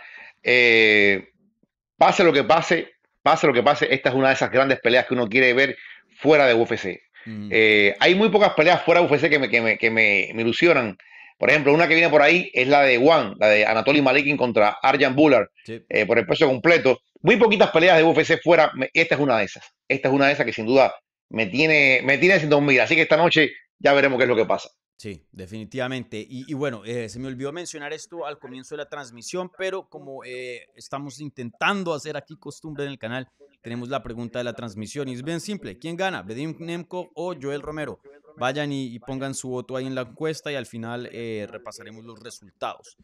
pase lo que pase, pase lo que pase, esta es una de esas grandes peleas que uno quiere ver fuera de UFC. Mm. Eh, hay muy pocas peleas fuera de UFC que, me, que, me, que me, ilusionan. Por ejemplo, una que viene por ahí es la de Juan, la de Anatoly Malikin contra Arjan Bullard, eh, por el peso completo. Muy poquitas peleas de UFC fuera, esta es una de esas. Esta es una de esas que sin duda me tiene, me tiene sin dormir. Así que esta noche ya veremos qué es lo que pasa. Sí, definitivamente. Y, bueno, eh, se me olvidó mencionar esto al comienzo de la transmisión, pero como eh, estamos intentando hacer aquí costumbre en el canal, tenemos la pregunta de la transmisión y es bien simple. ¿Quién gana, Bedim Nemco o Joel Romero? Vayan y, pongan su voto ahí en la encuesta y al final eh, repasaremos los resultados.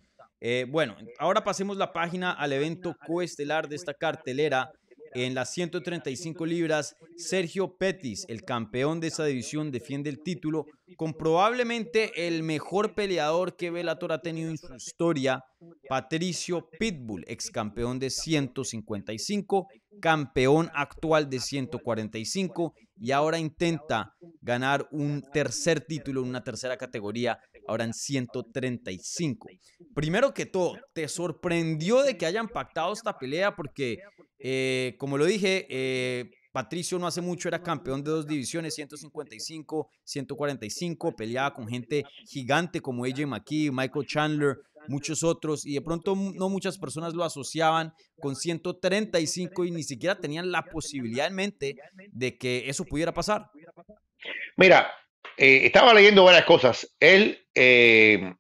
bueno, ahora pasemos la página al evento coestelar de esta cartelera en las 135 libras, Sergio Pettis, el campeón de esa división, defiende el título con probablemente el mejor peleador que Velator ha tenido en su historia, Patricio Pitbull, ex campeón de 155, campeón actual de 145 y ahora intenta ganar un tercer título en una tercera categoría ahora en 135. Primero que todo, ¿te sorprendió de que hayan pactado esta pelea? Porque, eh, como lo dije, eh, Patricio no hace mucho era campeón de dos divisiones, 155, 145, peleaba con gente gigante como AJ McKee, Michael Chandler, muchos otros, y de pronto no muchas personas lo asociaban con 135 y ni siquiera tenían la posibilidad en mente de que eso pudiera pasar. Mira, eh, estaba leyendo varias cosas. Él, eh,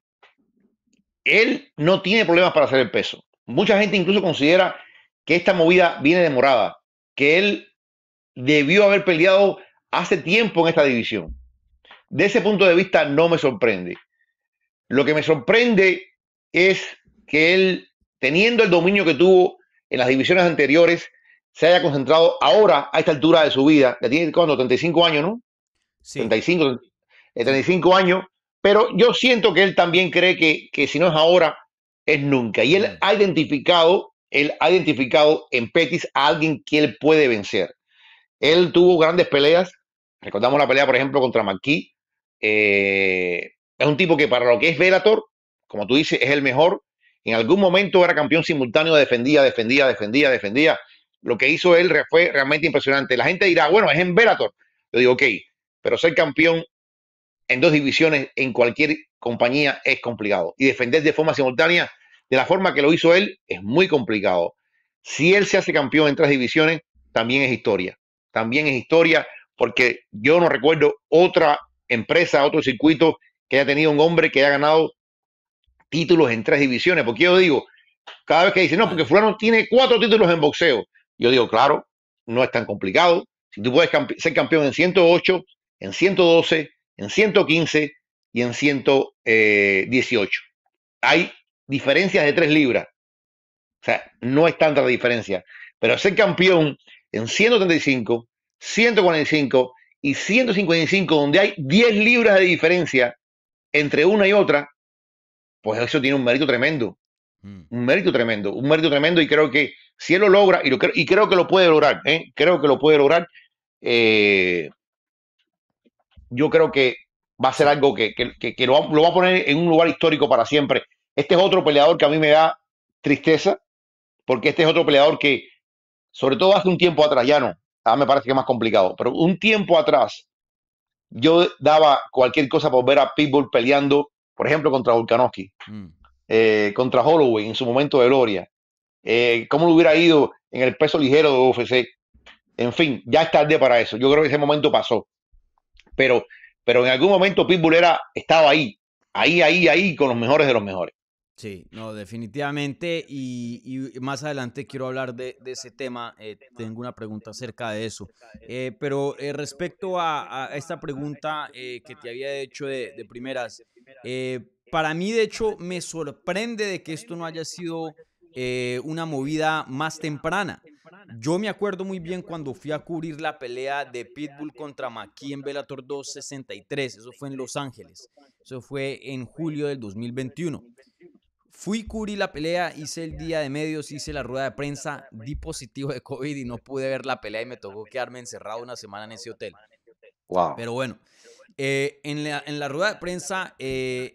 él no tiene problemas para hacer el peso. Mucha gente incluso considera que esta movida viene demorada, que él debió haber peleado hace tiempo en esta división. De ese punto de vista no me sorprende. Lo que me sorprende es que él, teniendo el dominio que tuvo en las divisiones anteriores, se haya concentrado ahora, a esta altura de su vida, ya tiene cuando 35 años, ¿no? Sí. 35, de 35 años, pero yo siento que él también cree que, si no es ahora, es nunca. Y él mm. ha identificado, él ha identificado en Pettis a alguien que él puede vencer. Él tuvo grandes peleas. Recordamos la pelea, por ejemplo, contra McKee. Eh, es un tipo que para lo que es Velator, como tú dices, es el mejor. En algún momento era campeón simultáneo, defendía, defendía, defendía, defendía. Lo que hizo él fue realmente impresionante. La gente dirá, bueno, es en Velator. Yo digo, ok, pero ser campeón en dos divisiones en cualquier compañía es complicado. Y defender de forma simultánea, de la forma que lo hizo él, es muy complicado. Si él se hace campeón en tres divisiones, también es historia. También es historia porque yo no recuerdo otra empresa, otro circuito que haya tenido un hombre que haya ganado títulos en tres divisiones. Porque yo digo, cada vez que dicen, no, porque fulano tiene cuatro títulos en boxeo. Yo digo, claro, no es tan complicado. Si tú puedes ser campeón en 108, en 112, en 115 y en 118. Hay diferencias de 3 libras. O sea, no es tanta la diferencia. Pero ser campeón en 135, 145 y 155, donde hay 10 libras de diferencia entre una y otra, pues eso tiene un mérito tremendo. Mm. Un mérito tremendo, un mérito tremendo y creo que si él lo logra, y, creo que lo puede lograr, ¿eh? creo que lo puede lograr, eh, yo creo que va a ser algo que, lo, va, a poner en un lugar histórico para siempre. Este es otro peleador que a mí me da tristeza, porque este es otro peleador que, sobre todo hace un tiempo atrás, ya no, ahora me parece que es más complicado, pero un tiempo atrás yo daba cualquier cosa por ver a Pitbull peleando, por ejemplo, contra Volkanovski, mm. eh, contra Holloway en su momento de gloria, eh, cómo lo hubiera ido en el peso ligero de UFC. En fin, ya es tarde para eso. Yo creo que ese momento pasó pero, en algún momento Pitbull era, estaba ahí, ahí, ahí, ahí, con los mejores de los mejores. Sí, no, definitivamente. Y, más adelante quiero hablar de, ese tema. Eh, tengo una pregunta acerca de eso. Eh, pero eh, respecto a, esta pregunta que te había hecho de, primeras, para mí, de hecho, me sorprende de que esto no haya sido una movida más temprana. Yo me acuerdo muy bien cuando fui a cubrir la pelea de Pitbull contra Maki en Bellator 263. Eso fue en Los Ángeles. Eso fue en julio del 2021. Fui, cubrir la pelea, hice el día de medios, hice la rueda de prensa, di positivo de COVID y no pude ver la pelea y me tocó quedarme encerrado una semana en ese hotel. Pero bueno, eh, en, la, rueda de prensa, eh, eh,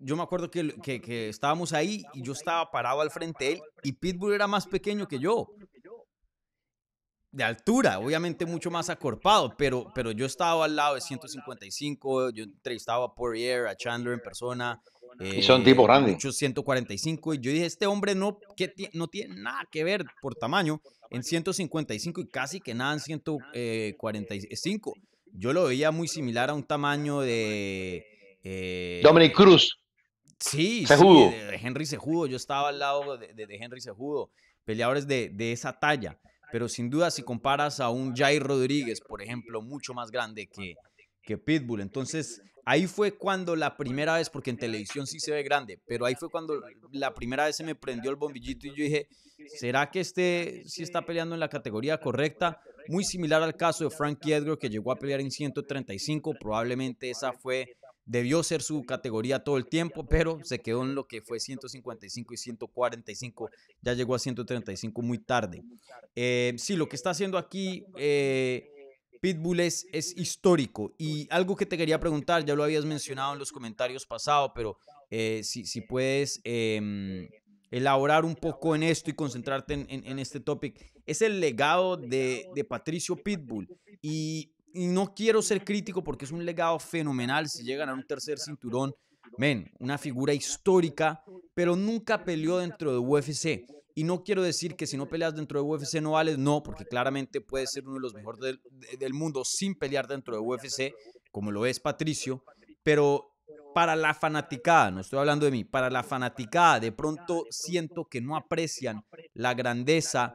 yo me acuerdo que, estábamos ahí y yo estaba parado al frente de él y Pitbull era más pequeño que yo de altura, obviamente mucho más acorpado, pero, pero yo estaba al lado de 155, yo entrevistaba a Poirier, a Chandler en persona. y son tipo eh, grande. Muchos 145, y yo dije, este hombre no, no tiene nada que ver por tamaño en 155 y casi que nada en 145. Yo lo veía muy similar a un tamaño de... Eh, Dominic Cruz. Sí, de, Henry Sejudo, yo estaba al lado de, Henry Sejudo, peleadores de, de esa talla pero sin duda si comparas a un Jair Rodríguez, por ejemplo, mucho más grande que, que Pitbull. Entonces, ahí fue cuando la primera vez, porque en televisión sí se ve grande, pero ahí fue cuando la primera vez se me prendió el bombillito y yo dije, ¿será que este sí está peleando en la categoría correcta? Muy similar al caso de Frankie Edgar, que llegó a pelear en 135, probablemente esa fue Debió ser su categoría todo el tiempo, pero se quedó en lo que fue 155 y 145. Ya llegó a 135 muy tarde. Eh, sí, lo que eh, está haciendo aquí eh, Pitbull es, histórico. Y algo que te quería preguntar, ya lo habías mencionado en los comentarios pasados, pero si, si, puedes em, em, elaborar un poco en esto y concentrarte en, este topic, este es el legado de, de, Patricio Pitbull. Y y no quiero ser crítico porque es un legado fenomenal. Si llegan a un tercer cinturón, men, una figura histórica, pero nunca peleó dentro de UFC. Y no quiero decir que si no peleas dentro de UFC no vales, no, porque claramente puede ser uno de los mejores del, del mundo sin pelear dentro de UFC, como lo es Patricio, pero para la fanaticada, no estoy hablando de mí, para la fanaticada, de pronto siento que no aprecian la grandeza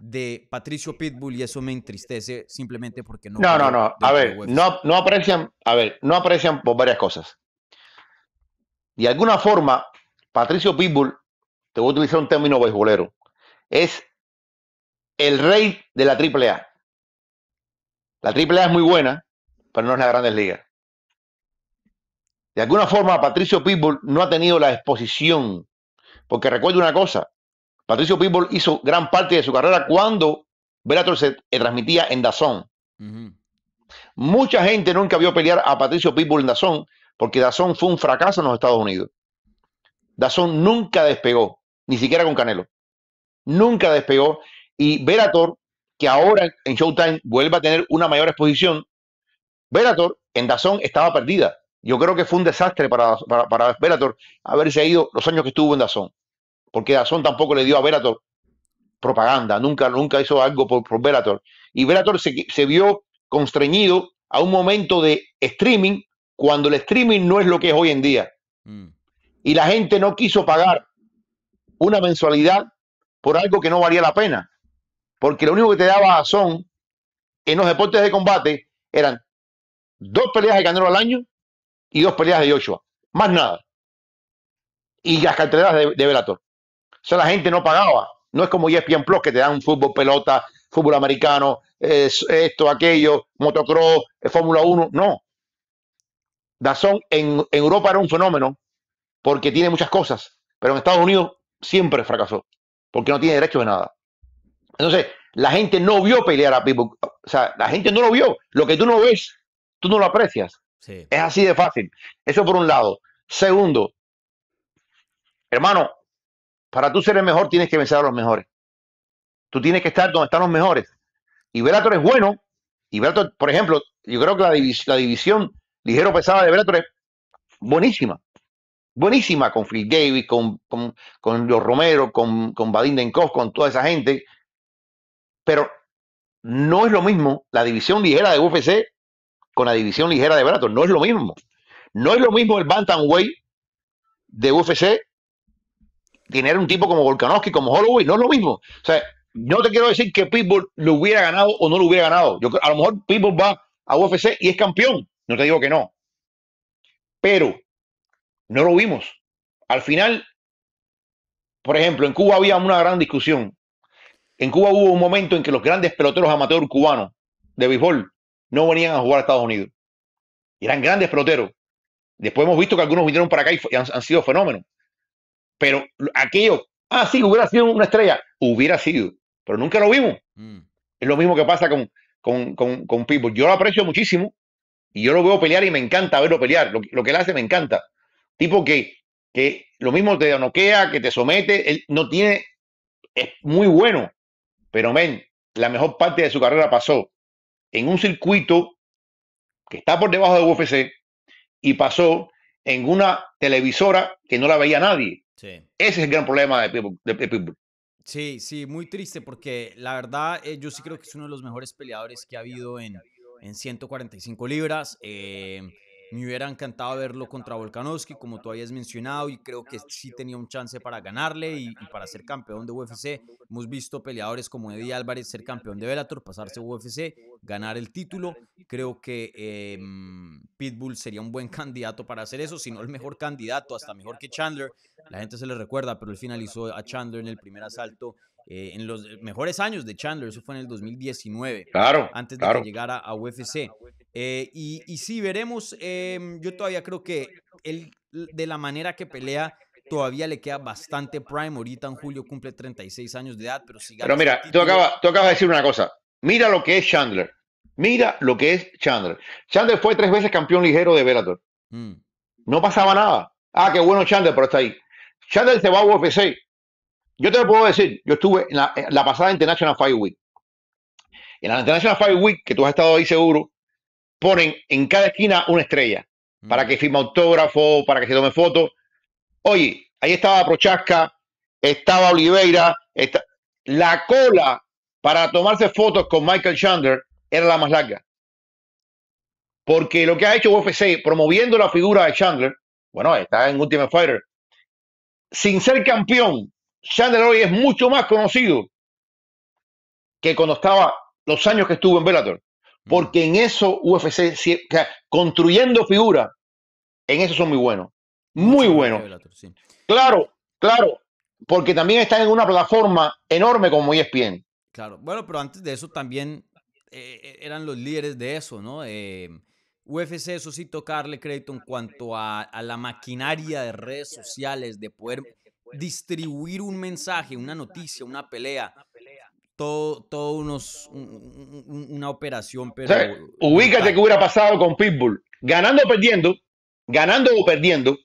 de Patricio Pitbull y eso me entristece simplemente porque no. No, no, no. A ver, no, no aprecian, a ver, no aprecian por varias cosas. De alguna forma, Patricio Pitbull, te voy a utilizar un término beisbolero, es el rey de la AAA. La A es muy buena, pero no es la Grandes Ligas. De alguna forma, Patricio Pitbull no ha tenido la exposición. Porque recuerdo una cosa, Patricio Pitbull hizo gran parte de su carrera cuando Verator se transmitía en Dazón. Mucha gente nunca vio pelear a Patricio Pitbull en Dazón porque Dazón fue un fracaso en los Estados Unidos. Dazón nunca despegó, ni siquiera con Canelo. Nunca despegó. Y Verator, que ahora en Showtime vuelve a tener una mayor exposición, Verator en Dazón estaba perdida. Yo creo que fue un desastre para, para, haberse ido los años que estuvo en Dazón porque Dazón tampoco le dio a Verator propaganda, nunca, nunca hizo algo por, Verator Y Verator se, vio constreñido a un momento de streaming cuando el streaming no es lo que es hoy en día. Mm. Y la gente no quiso pagar una mensualidad por algo que no valía la pena. Porque lo único que te daba Azón en los deportes de combate, eran dos peleas de Canelo al año y dos peleas de Joshua. Más nada. Y las carteleras de, Verator o sea, la gente no pagaba. No es como ESPN Plus que te dan fútbol, pelota, fútbol americano, esto, aquello, motocross, eh, Fórmula 1. No. Dazón en, Europa era un fenómeno porque tiene muchas cosas, pero en Estados Unidos siempre fracasó porque no tiene derecho de nada. Entonces, la gente no vio pelear a Pitbull. O sea, la gente no lo vio. Lo que tú no ves, tú no lo aprecias. Es así de fácil. Eso por un lado. Segundo, hermano, para tú ser el mejor tienes que vencer a los mejores. Tú tienes que estar donde están los mejores. Y Velator es bueno. Y Velator, por ejemplo, yo creo que la, la división ligero pesada de Velator es buenísima. Buenísima con Phil Davis, con, los Romero, con, con Badín con toda esa gente. Pero no es lo mismo la división ligera de UFC con la división ligera de Velator. No es lo mismo. No es lo mismo el Bantamweight de UFC tener un tipo como Volkanovski, como Holloway, no es lo mismo. O sea, no te quiero decir que Pitbull lo hubiera ganado o no lo hubiera ganado. Yo, a lo mejor Pitbull va a UFC y es campeón. No te digo que no. Pero no lo vimos. Al final, por ejemplo, en Cuba había una gran discusión. En Cuba hubo un momento en que los grandes peloteros amateur cubanos de béisbol no venían a jugar a Estados Unidos. Eran grandes peloteros. Después hemos visto que algunos vinieron para acá y han sido fenómenos. Pero aquello, ah, sí, hubiera sido una estrella, hubiera sido, pero nunca lo vimos. Mm. Es lo mismo que pasa con, con, Yo lo aprecio muchísimo y yo lo veo pelear y me encanta verlo pelear. Lo, que él hace me encanta. Tipo que, que lo mismo te anoquea, que te somete, él no tiene, es muy bueno, pero men, la mejor parte de su carrera pasó en un circuito que está por debajo de UFC y pasó en una televisora que no la veía nadie. Ese es el gran problema de Pitbull. Sí, sí, muy triste porque la verdad eh, yo sí creo que es uno de los mejores peleadores que ha habido en, en 145 libras. Eh, me hubiera encantado verlo contra Volkanovski, como tú habías mencionado, y creo que sí tenía un chance para ganarle y, para ser campeón de UFC. Hemos visto peleadores como Eddie Álvarez ser campeón de Bellator, pasarse a UFC, ganar el título. Creo que em, Pitbull sería un buen candidato para hacer eso, si no el mejor candidato, hasta mejor que Chandler. La gente se le recuerda, pero él finalizó a Chandler en el primer asalto eh, en los mejores años de Chandler, eso fue en el 2019, claro, antes de que llegara a UFC. Eh, y, y, sí, veremos. Em, yo todavía creo que él, de la manera que pelea, todavía le queda bastante prime. Ahorita en julio cumple 36 años de edad, pero Pero mira, tú, acabas, de decir una cosa. Mira lo que es Chandler. Mira lo que es Chandler. Chandler fue tres veces campeón ligero de Bellator. Mm. No pasaba nada. Ah, qué bueno Chandler, pero está ahí. Chandler se va a UFC. Yo te lo puedo decir, yo estuve en la, la pasada International Fight Week. En la International Fight Week, que tú has estado ahí seguro, ponen en cada esquina una estrella para mm. que firme autógrafo, para que se tome foto. Oye, ahí estaba Prochaska, estaba Oliveira, la cola para tomarse fotos con Michael Chandler era la más larga. Porque lo que ha hecho UFC promoviendo la figura de Chandler, bueno, está en Ultimate Fighter, sin ser campeón, Chandler hoy es mucho más conocido que cuando estaba los años que estuvo en Bellator. Porque en eso UFC, construyendo figuras, en eso son muy buenos. Muy buenos. Claro, claro. Porque también están en una plataforma enorme como ESPN. Claro. Bueno, pero antes de eso también eh, eh, eran los líderes de eso, ¿no? Eh, UFC, eso sí, tocarle crédito en cuanto a la maquinaria de redes sociales, de poder distribuir un mensaje, una noticia, una pelea todo, unos, una operación, pero... ubícate qué hubiera pasado con Pitbull. Ganando o perdiendo, ganando o perdiendo,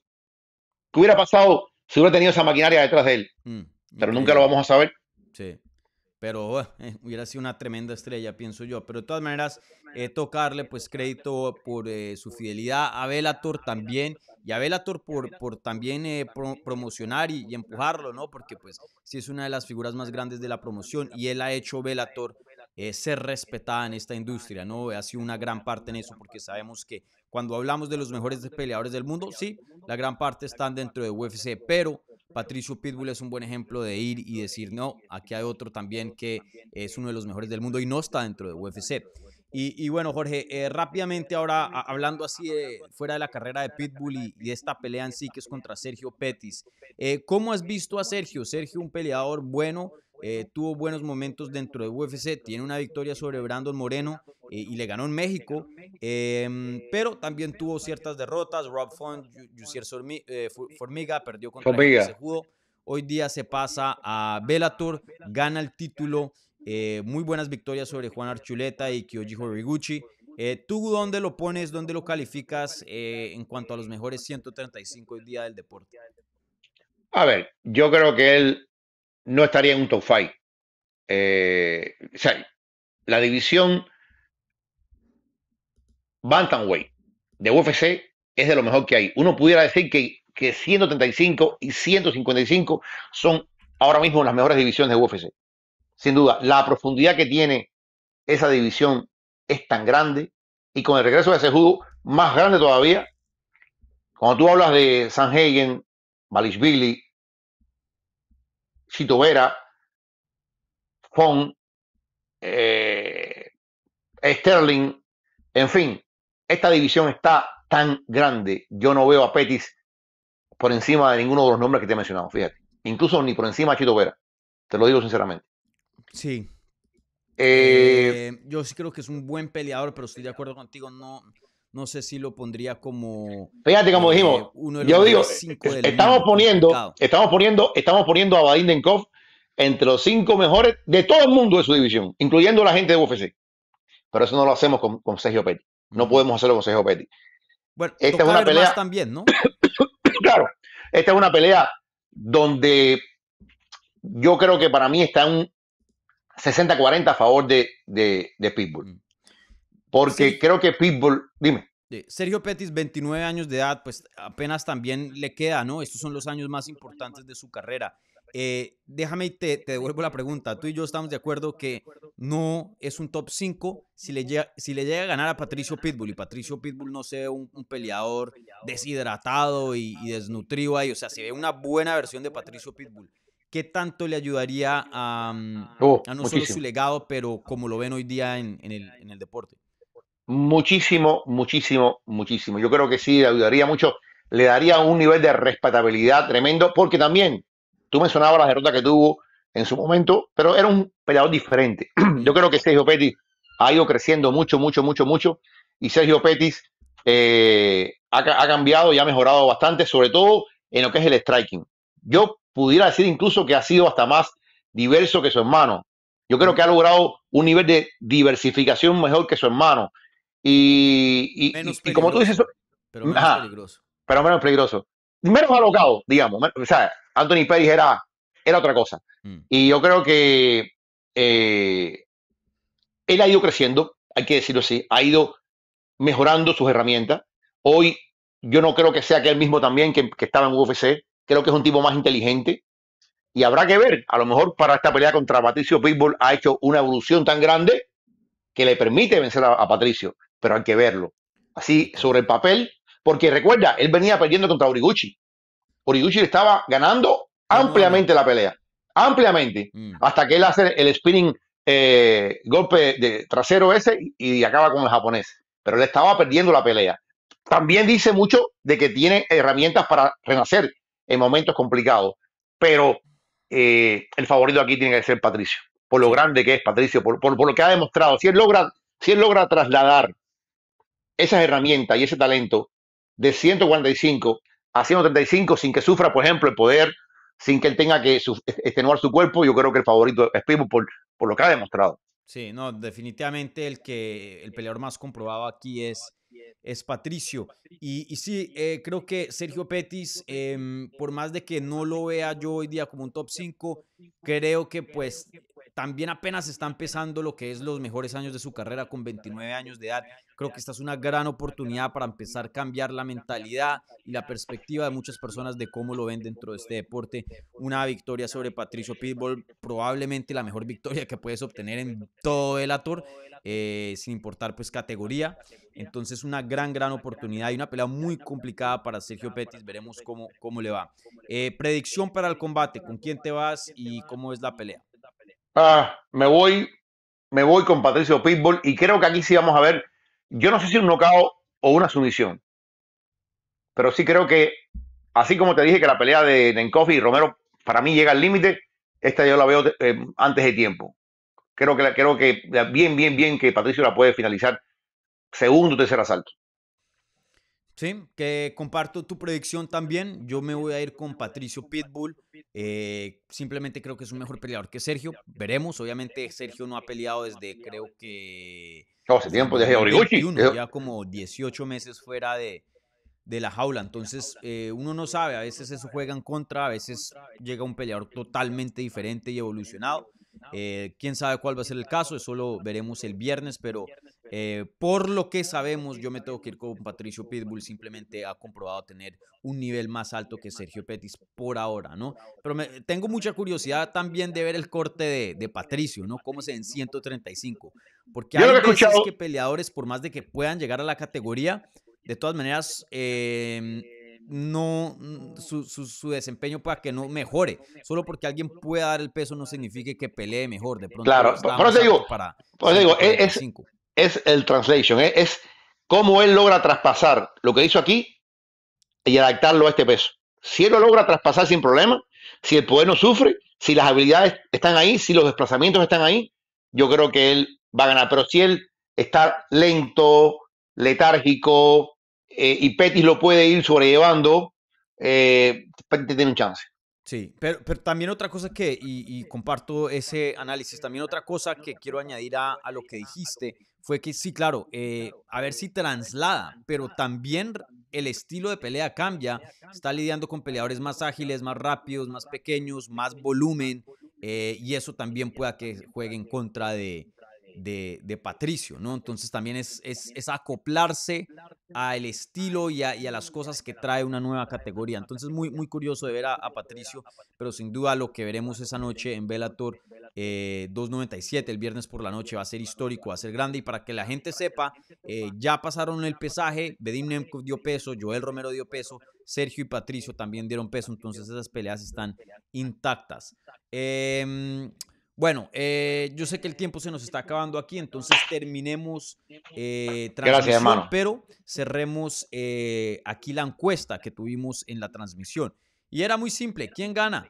qué hubiera pasado si hubiera tenido esa maquinaria detrás de él. Mm, pero nunca lo vamos a saber. Sí pero ah, eh, hubiera sido una tremenda estrella, pienso yo. Pero de todas maneras, eh, tocarle pues crédito por eh, su fidelidad a Velator también y a Velator por, por también promocionar y, empujarlo, ¿no? Porque pues sí es una de las figuras más grandes de la promoción y él ha hecho Velator ser respetada en esta industria, ¿no? Ha sido una gran parte en eso porque sabemos que cuando hablamos de los mejores peleadores del mundo, sí, la gran parte están dentro de UFC, pero Patricio Pitbull es un buen ejemplo de ir y decir, no, aquí hay otro también que es uno de los mejores del mundo y no está dentro de UFC. Y, bueno, Jorge, eh, rápidamente ahora hablando así fuera de la carrera de Pitbull y, de esta pelea en sí que es contra Sergio Pettis, eh, ¿cómo has visto a Sergio? Sergio, un peleador bueno, eh, tuvo buenos momentos dentro de UFC, tiene una victoria sobre Brandon Moreno eh, y le ganó en México, em, pero también tuvo ciertas derrotas, Rob Font, Jussier eh, Formiga perdió contra se Judo. Hoy día se pasa a Bellator, gana el título, muy buenas victorias sobre Juan Archuleta y Kyoji Horiguchi. ¿Tú dónde lo pones, dónde lo calificas en cuanto a los mejores 135 hoy día del deporte? A ver, yo creo que él no estaría en un top 5. Eh, o sea, la división Bantamweight de UFC es de lo mejor que hay. Uno pudiera decir que, que 135 y 155 son ahora mismo las mejores divisiones de UFC. Sin duda, la profundidad que tiene esa división es tan grande y con el regreso de ese judo más grande todavía. Cuando tú hablas de Sanhagen, Billy Chito Vera, Fon, eh, Sterling, en fin, esta división está tan grande. Yo no veo a Petis por encima de ninguno de los nombres que te he mencionado, fíjate. Incluso ni por encima de Chito Vera. Te lo digo sinceramente. Sí. Eh, eh, yo sí creo que es un buen peleador, pero estoy de acuerdo contigo. No, no sé si lo pondría como. Fíjate como eh, dijimos. yo digo, estamos poniendo, estamos poniendo, estamos poniendo a Vadim entre los cinco mejores de todo el mundo de su división, incluyendo la gente de UFC. Pero eso no lo hacemos con, Sergio Petty. No podemos hacerlo con Sergio Petty. Bueno, esta es una pelea también, ¿no? claro, esta es una pelea donde yo creo que para mí está un 60-40 a favor de Pitbull. Mm. Porque creo que Pitbull, dime. Sergio Pettis, 29 años de edad, pues apenas también le queda, ¿no? Estos son los años más importantes de su carrera. Eh, déjame y te, te, devuelvo la pregunta. Tú y yo estamos de acuerdo que no es un top 5 si le llega, si le llega a ganar a Patricio Pitbull y Patricio Pitbull no se ve un, peleador deshidratado y, desnutrido ahí. O sea, si ve una buena versión de Patricio Pitbull. ¿Qué tanto le ayudaría a, mm, oh, no solo su legado, pero como lo ven hoy día en, el, en el deporte? muchísimo, muchísimo, muchísimo. Yo creo que sí, le ayudaría mucho, le daría un nivel de respetabilidad tremendo, porque también tú mencionabas la derrota que tuvo en su momento, pero era un peleador diferente. Yo creo que Sergio Petis ha ido creciendo mucho, mucho, mucho, mucho, y Sergio Petis eh, ha, cambiado y ha mejorado bastante, sobre todo en lo que es el striking. Yo pudiera decir incluso que ha sido hasta más diverso que su hermano. Yo creo que ha logrado un nivel de diversificación mejor que su hermano. Y, como tú dices, pero menos peligroso. Pero menos peligroso. Menos alocado, digamos. Anthony Pérez era, era otra cosa. Mm. Y yo creo que eh, él ha ido creciendo, hay que decirlo así, ha ido mejorando sus herramientas. Hoy yo no creo que sea aquel mismo también que, estaba en UFC. Creo que es un tipo más inteligente, y habrá que ver, a lo mejor para esta pelea contra Patricio Pitbull ha hecho una evolución tan grande que le permite vencer a Patricio pero hay que verlo. Así, sobre el papel, porque recuerda, él venía perdiendo contra Origuchi. Origuchi estaba ganando ampliamente la pelea, ampliamente, mm. hasta que él hace el spinning eh, golpe de trasero ese y, acaba con el japonés. Pero le estaba perdiendo la pelea. También dice mucho de que tiene herramientas para renacer en momentos complicados, pero eh, el favorito aquí tiene que ser Patricio, por lo grande que es Patricio, por, lo que ha demostrado. Si logra, si él logra trasladar esas herramientas y ese talento de 145 a 135 sin que sufra, por ejemplo, el poder, sin que él tenga que extenuar su cuerpo, yo creo que el favorito es Pitbull por, lo que ha demostrado. Sí, no, definitivamente el que el peleador más comprobado aquí es, es Patricio. Y, sí, eh, creo que Sergio Petis, em, por más de que no lo vea yo hoy día como un top 5, creo que pues también apenas está empezando lo que es los mejores años de su carrera con 29 años de edad. Creo que esta es una gran oportunidad para empezar a cambiar la mentalidad y la perspectiva de muchas personas de cómo lo ven dentro de este deporte. Una victoria sobre Patricio Pitbull, probablemente la mejor victoria que puedes obtener en todo el Ator, eh, sin importar pues categoría. Entonces una gran, gran oportunidad y una pelea muy complicada para Sergio Pettis. Veremos cómo, cómo le va. Eh, predicción para el combate, ¿con quién te vas y cómo es la pelea? Ah, me voy, me voy con Patricio Pitbull y creo que aquí sí vamos a ver, yo no sé si un nocao o una sumisión, pero sí creo que, así como te dije que la pelea de Nenkoff y Romero para mí llega al límite, esta yo la veo eh, antes de tiempo. Creo que, creo que bien, bien, bien que Patricio la puede finalizar segundo o tercer asalto. Sí, que comparto tu predicción también. Yo me voy a ir con Patricio Pitbull. Eh, simplemente creo que es un mejor peleador que Sergio. Veremos. Obviamente, Sergio no ha peleado desde creo que. hace tiempo, desde Origuchi. Ya como 18 meses fuera de, de la jaula. Entonces, eh, uno no sabe. A veces eso juega en contra. A veces llega un peleador totalmente diferente y evolucionado. Eh, quién sabe cuál va a ser el caso. Eso lo veremos el viernes, pero eh, por lo que sabemos, yo me tengo que ir con Patricio Pitbull, simplemente ha comprobado tener un nivel más alto que Sergio Pettis por ahora, ¿no? Pero tengo mucha curiosidad también de ver el corte de, Patricio, ¿no? Cómo se en 135. Porque hay veces que peleadores, por más de que puedan llegar a la categoría, de todas maneras, em, no mm, su, desempeño para que no mejore. Solo porque alguien pueda dar el peso no significa que pelee mejor. De pronto, claro, para por digo e, es, es el translation, ¿eh? es cómo él logra traspasar lo que hizo aquí y adaptarlo a este peso. Si él lo logra traspasar sin problema, si el poder no sufre, si las habilidades están ahí, si los desplazamientos están ahí, yo creo que él va a ganar. Pero si él está lento, letárgico, eh, y Petis lo puede ir sobrellevando, eh, tiene un chance. Sí, pero, también otra cosa que, y, comparto ese análisis, también otra cosa que quiero añadir a, lo que dijiste fue que sí, claro, eh, a ver si traslada, pero también el estilo de pelea cambia, está lidiando con peleadores más ágiles, más rápidos, más pequeños, más volumen, eh, y eso también pueda que juegue en contra de, de, Patricio, ¿no? Entonces también es, es, acoplarse al estilo y a, las cosas que trae una nueva categoría. Entonces muy, muy curioso de ver a, Patricio, pero sin duda lo que veremos esa noche en velator 297, eh, el viernes por la noche, va a ser histórico, va a ser grande. Y para que la gente sepa, eh, ya pasaron el pesaje, Bedim Nemkov dio peso, Joel Romero dio peso, Sergio y Patricio también dieron peso, entonces esas peleas están intactas. Eh, bueno, eh, yo sé que el tiempo se nos está acabando aquí, entonces terminemos eh, transmisión, pero cerremos eh, aquí la encuesta que tuvimos en la transmisión. Y era muy simple, ¿quién gana?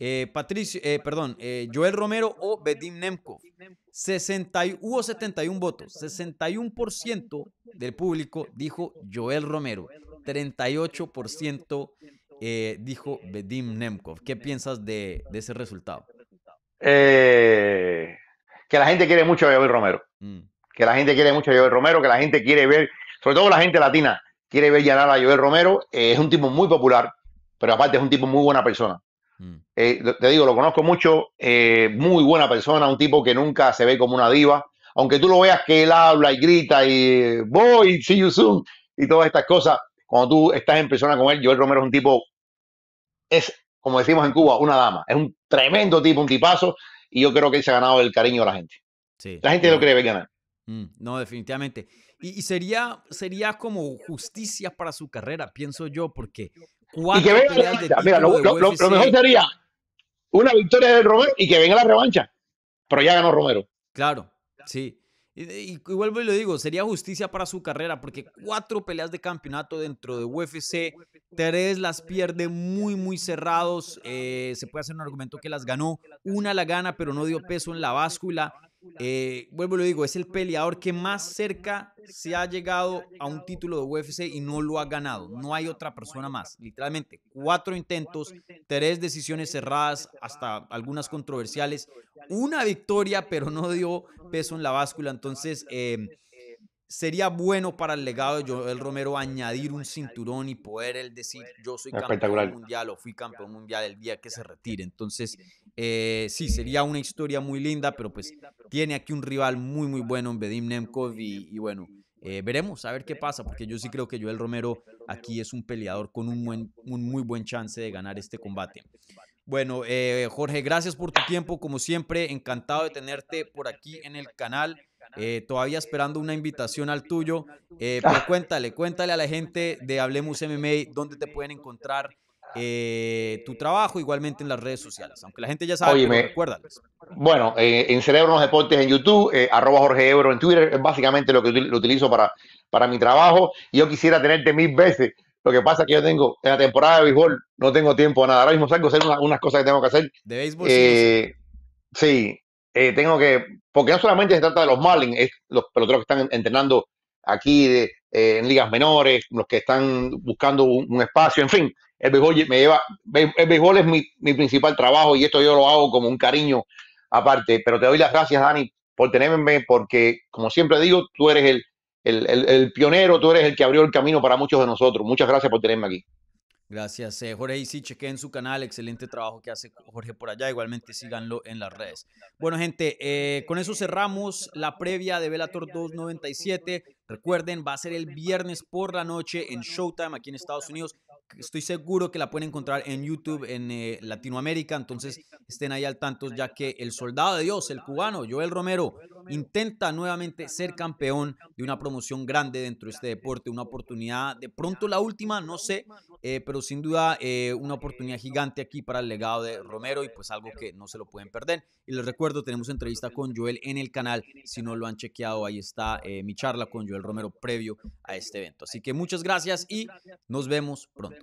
Eh, Patricio, perdón, Joel Romero o Bedim Nemkov. hubo 71 votos, 61% del público dijo Joel Romero, 38% dijo Bedim Nemkov. ¿Qué piensas de ese resultado? Eh, que la gente quiere mucho a Joel Romero. Mm. Que la gente quiere mucho a Joel Romero, que la gente quiere ver, sobre todo la gente latina, quiere ver llenar a Joel Romero. Eh, es un tipo muy popular, pero aparte es un tipo muy buena persona. Mm. Eh, te digo, lo conozco mucho, muy buena persona, un tipo que nunca se ve como una diva. Aunque tú lo veas que él habla y grita y voy, see you soon, y todas estas cosas, cuando tú estás en persona con él, Joel Romero es un tipo, es como decimos en Cuba, una dama. Es un tremendo tipo, un tipazo, y yo creo que se ha ganado el cariño de la gente. Sí, la gente lo cree, ganar. Mm, no, definitivamente. Y, sería, sería como justicia para su carrera, pienso yo, porque y que venga Mira, lo, lo, mejor sería una victoria de Romero y que venga la revancha. Pero ya ganó Romero. Claro, sí. Y, vuelvo y lo digo, sería justicia para su carrera, porque cuatro peleas de campeonato dentro de UFC, tres las pierde muy, muy cerrados. Eh, se eh, puede hacer un argumento que las ganó, una la gana, pero no dio peso en la báscula. Eh, vuelvo lo digo, es el peleador que más cerca se ha llegado a un título de UFC y no lo ha ganado. No hay otra persona más. Literalmente, cuatro intentos, tres decisiones cerradas, hasta algunas controversiales. Una victoria, pero no dio peso en la báscula. Entonces, eh, sería bueno para el legado de Joel Romero añadir un cinturón y poder él decir, yo soy campeón mundial o fui campeón mundial el día que se retire. Entonces, eh, sí, sería una historia muy linda, pero pues tiene aquí un rival muy, muy bueno en Bedim Nemkov y, bueno, eh, veremos a ver qué pasa, porque yo sí creo que Joel Romero aquí es un peleador con un, buen, un muy buen chance de ganar este combate. Bueno, eh, Jorge, gracias por tu tiempo, como siempre, encantado de tenerte por aquí en el canal. Eh, todavía esperando una invitación al tuyo. Eh, pero cuéntale, cuéntale a la gente de Hablemos MMA dónde te pueden encontrar eh, tu trabajo, igualmente en las redes sociales. Aunque la gente ya sabe, Oye, Bueno, en Cerebro los Deportes en YouTube, arroba Jorge Ebro en Twitter, es básicamente lo que lo utilizo para, para mi trabajo. yo quisiera tenerte mil veces. Lo que pasa es que yo tengo, en la temporada de béisbol, no tengo tiempo nada. Ahora mismo salgo a hacer unas, cosas que tengo que hacer. De béisbol. sí, tengo que porque no solamente se trata de los marlin, es los peloteros que están entrenando aquí eh, en ligas menores, los que están buscando un, espacio, en fin, el béisbol me lleva, el béisbol es mi, principal trabajo y esto yo lo hago como un cariño aparte, pero te doy las gracias Dani por tenerme, porque como siempre digo, tú eres el, el pionero, tú eres el que abrió el camino para muchos de nosotros. Muchas gracias por tenerme aquí. Gracias, eh, Jorge. Y sí, chequen su canal. Excelente trabajo que hace Jorge por allá. Igualmente síganlo en las redes. Bueno, gente, eh, con eso cerramos la previa de Velator 297. Recuerden, va a ser el viernes por la noche en Showtime aquí en Estados Unidos estoy seguro que la pueden encontrar en YouTube en eh, Latinoamérica, entonces estén ahí al tanto, ya que el soldado de Dios, el cubano, Joel Romero, intenta nuevamente ser campeón de una promoción grande dentro de este, este deporte, una oportunidad, de pronto la última, no sé, eh, pero sin duda eh, una oportunidad gigante aquí para el legado de Romero y pues algo que no se lo pueden perder. Y les recuerdo, tenemos entrevista con Joel en el canal, si no lo han chequeado, ahí está mi charla con Joel Romero previo a este evento. Así este que muchas gracias y nos vemos pronto.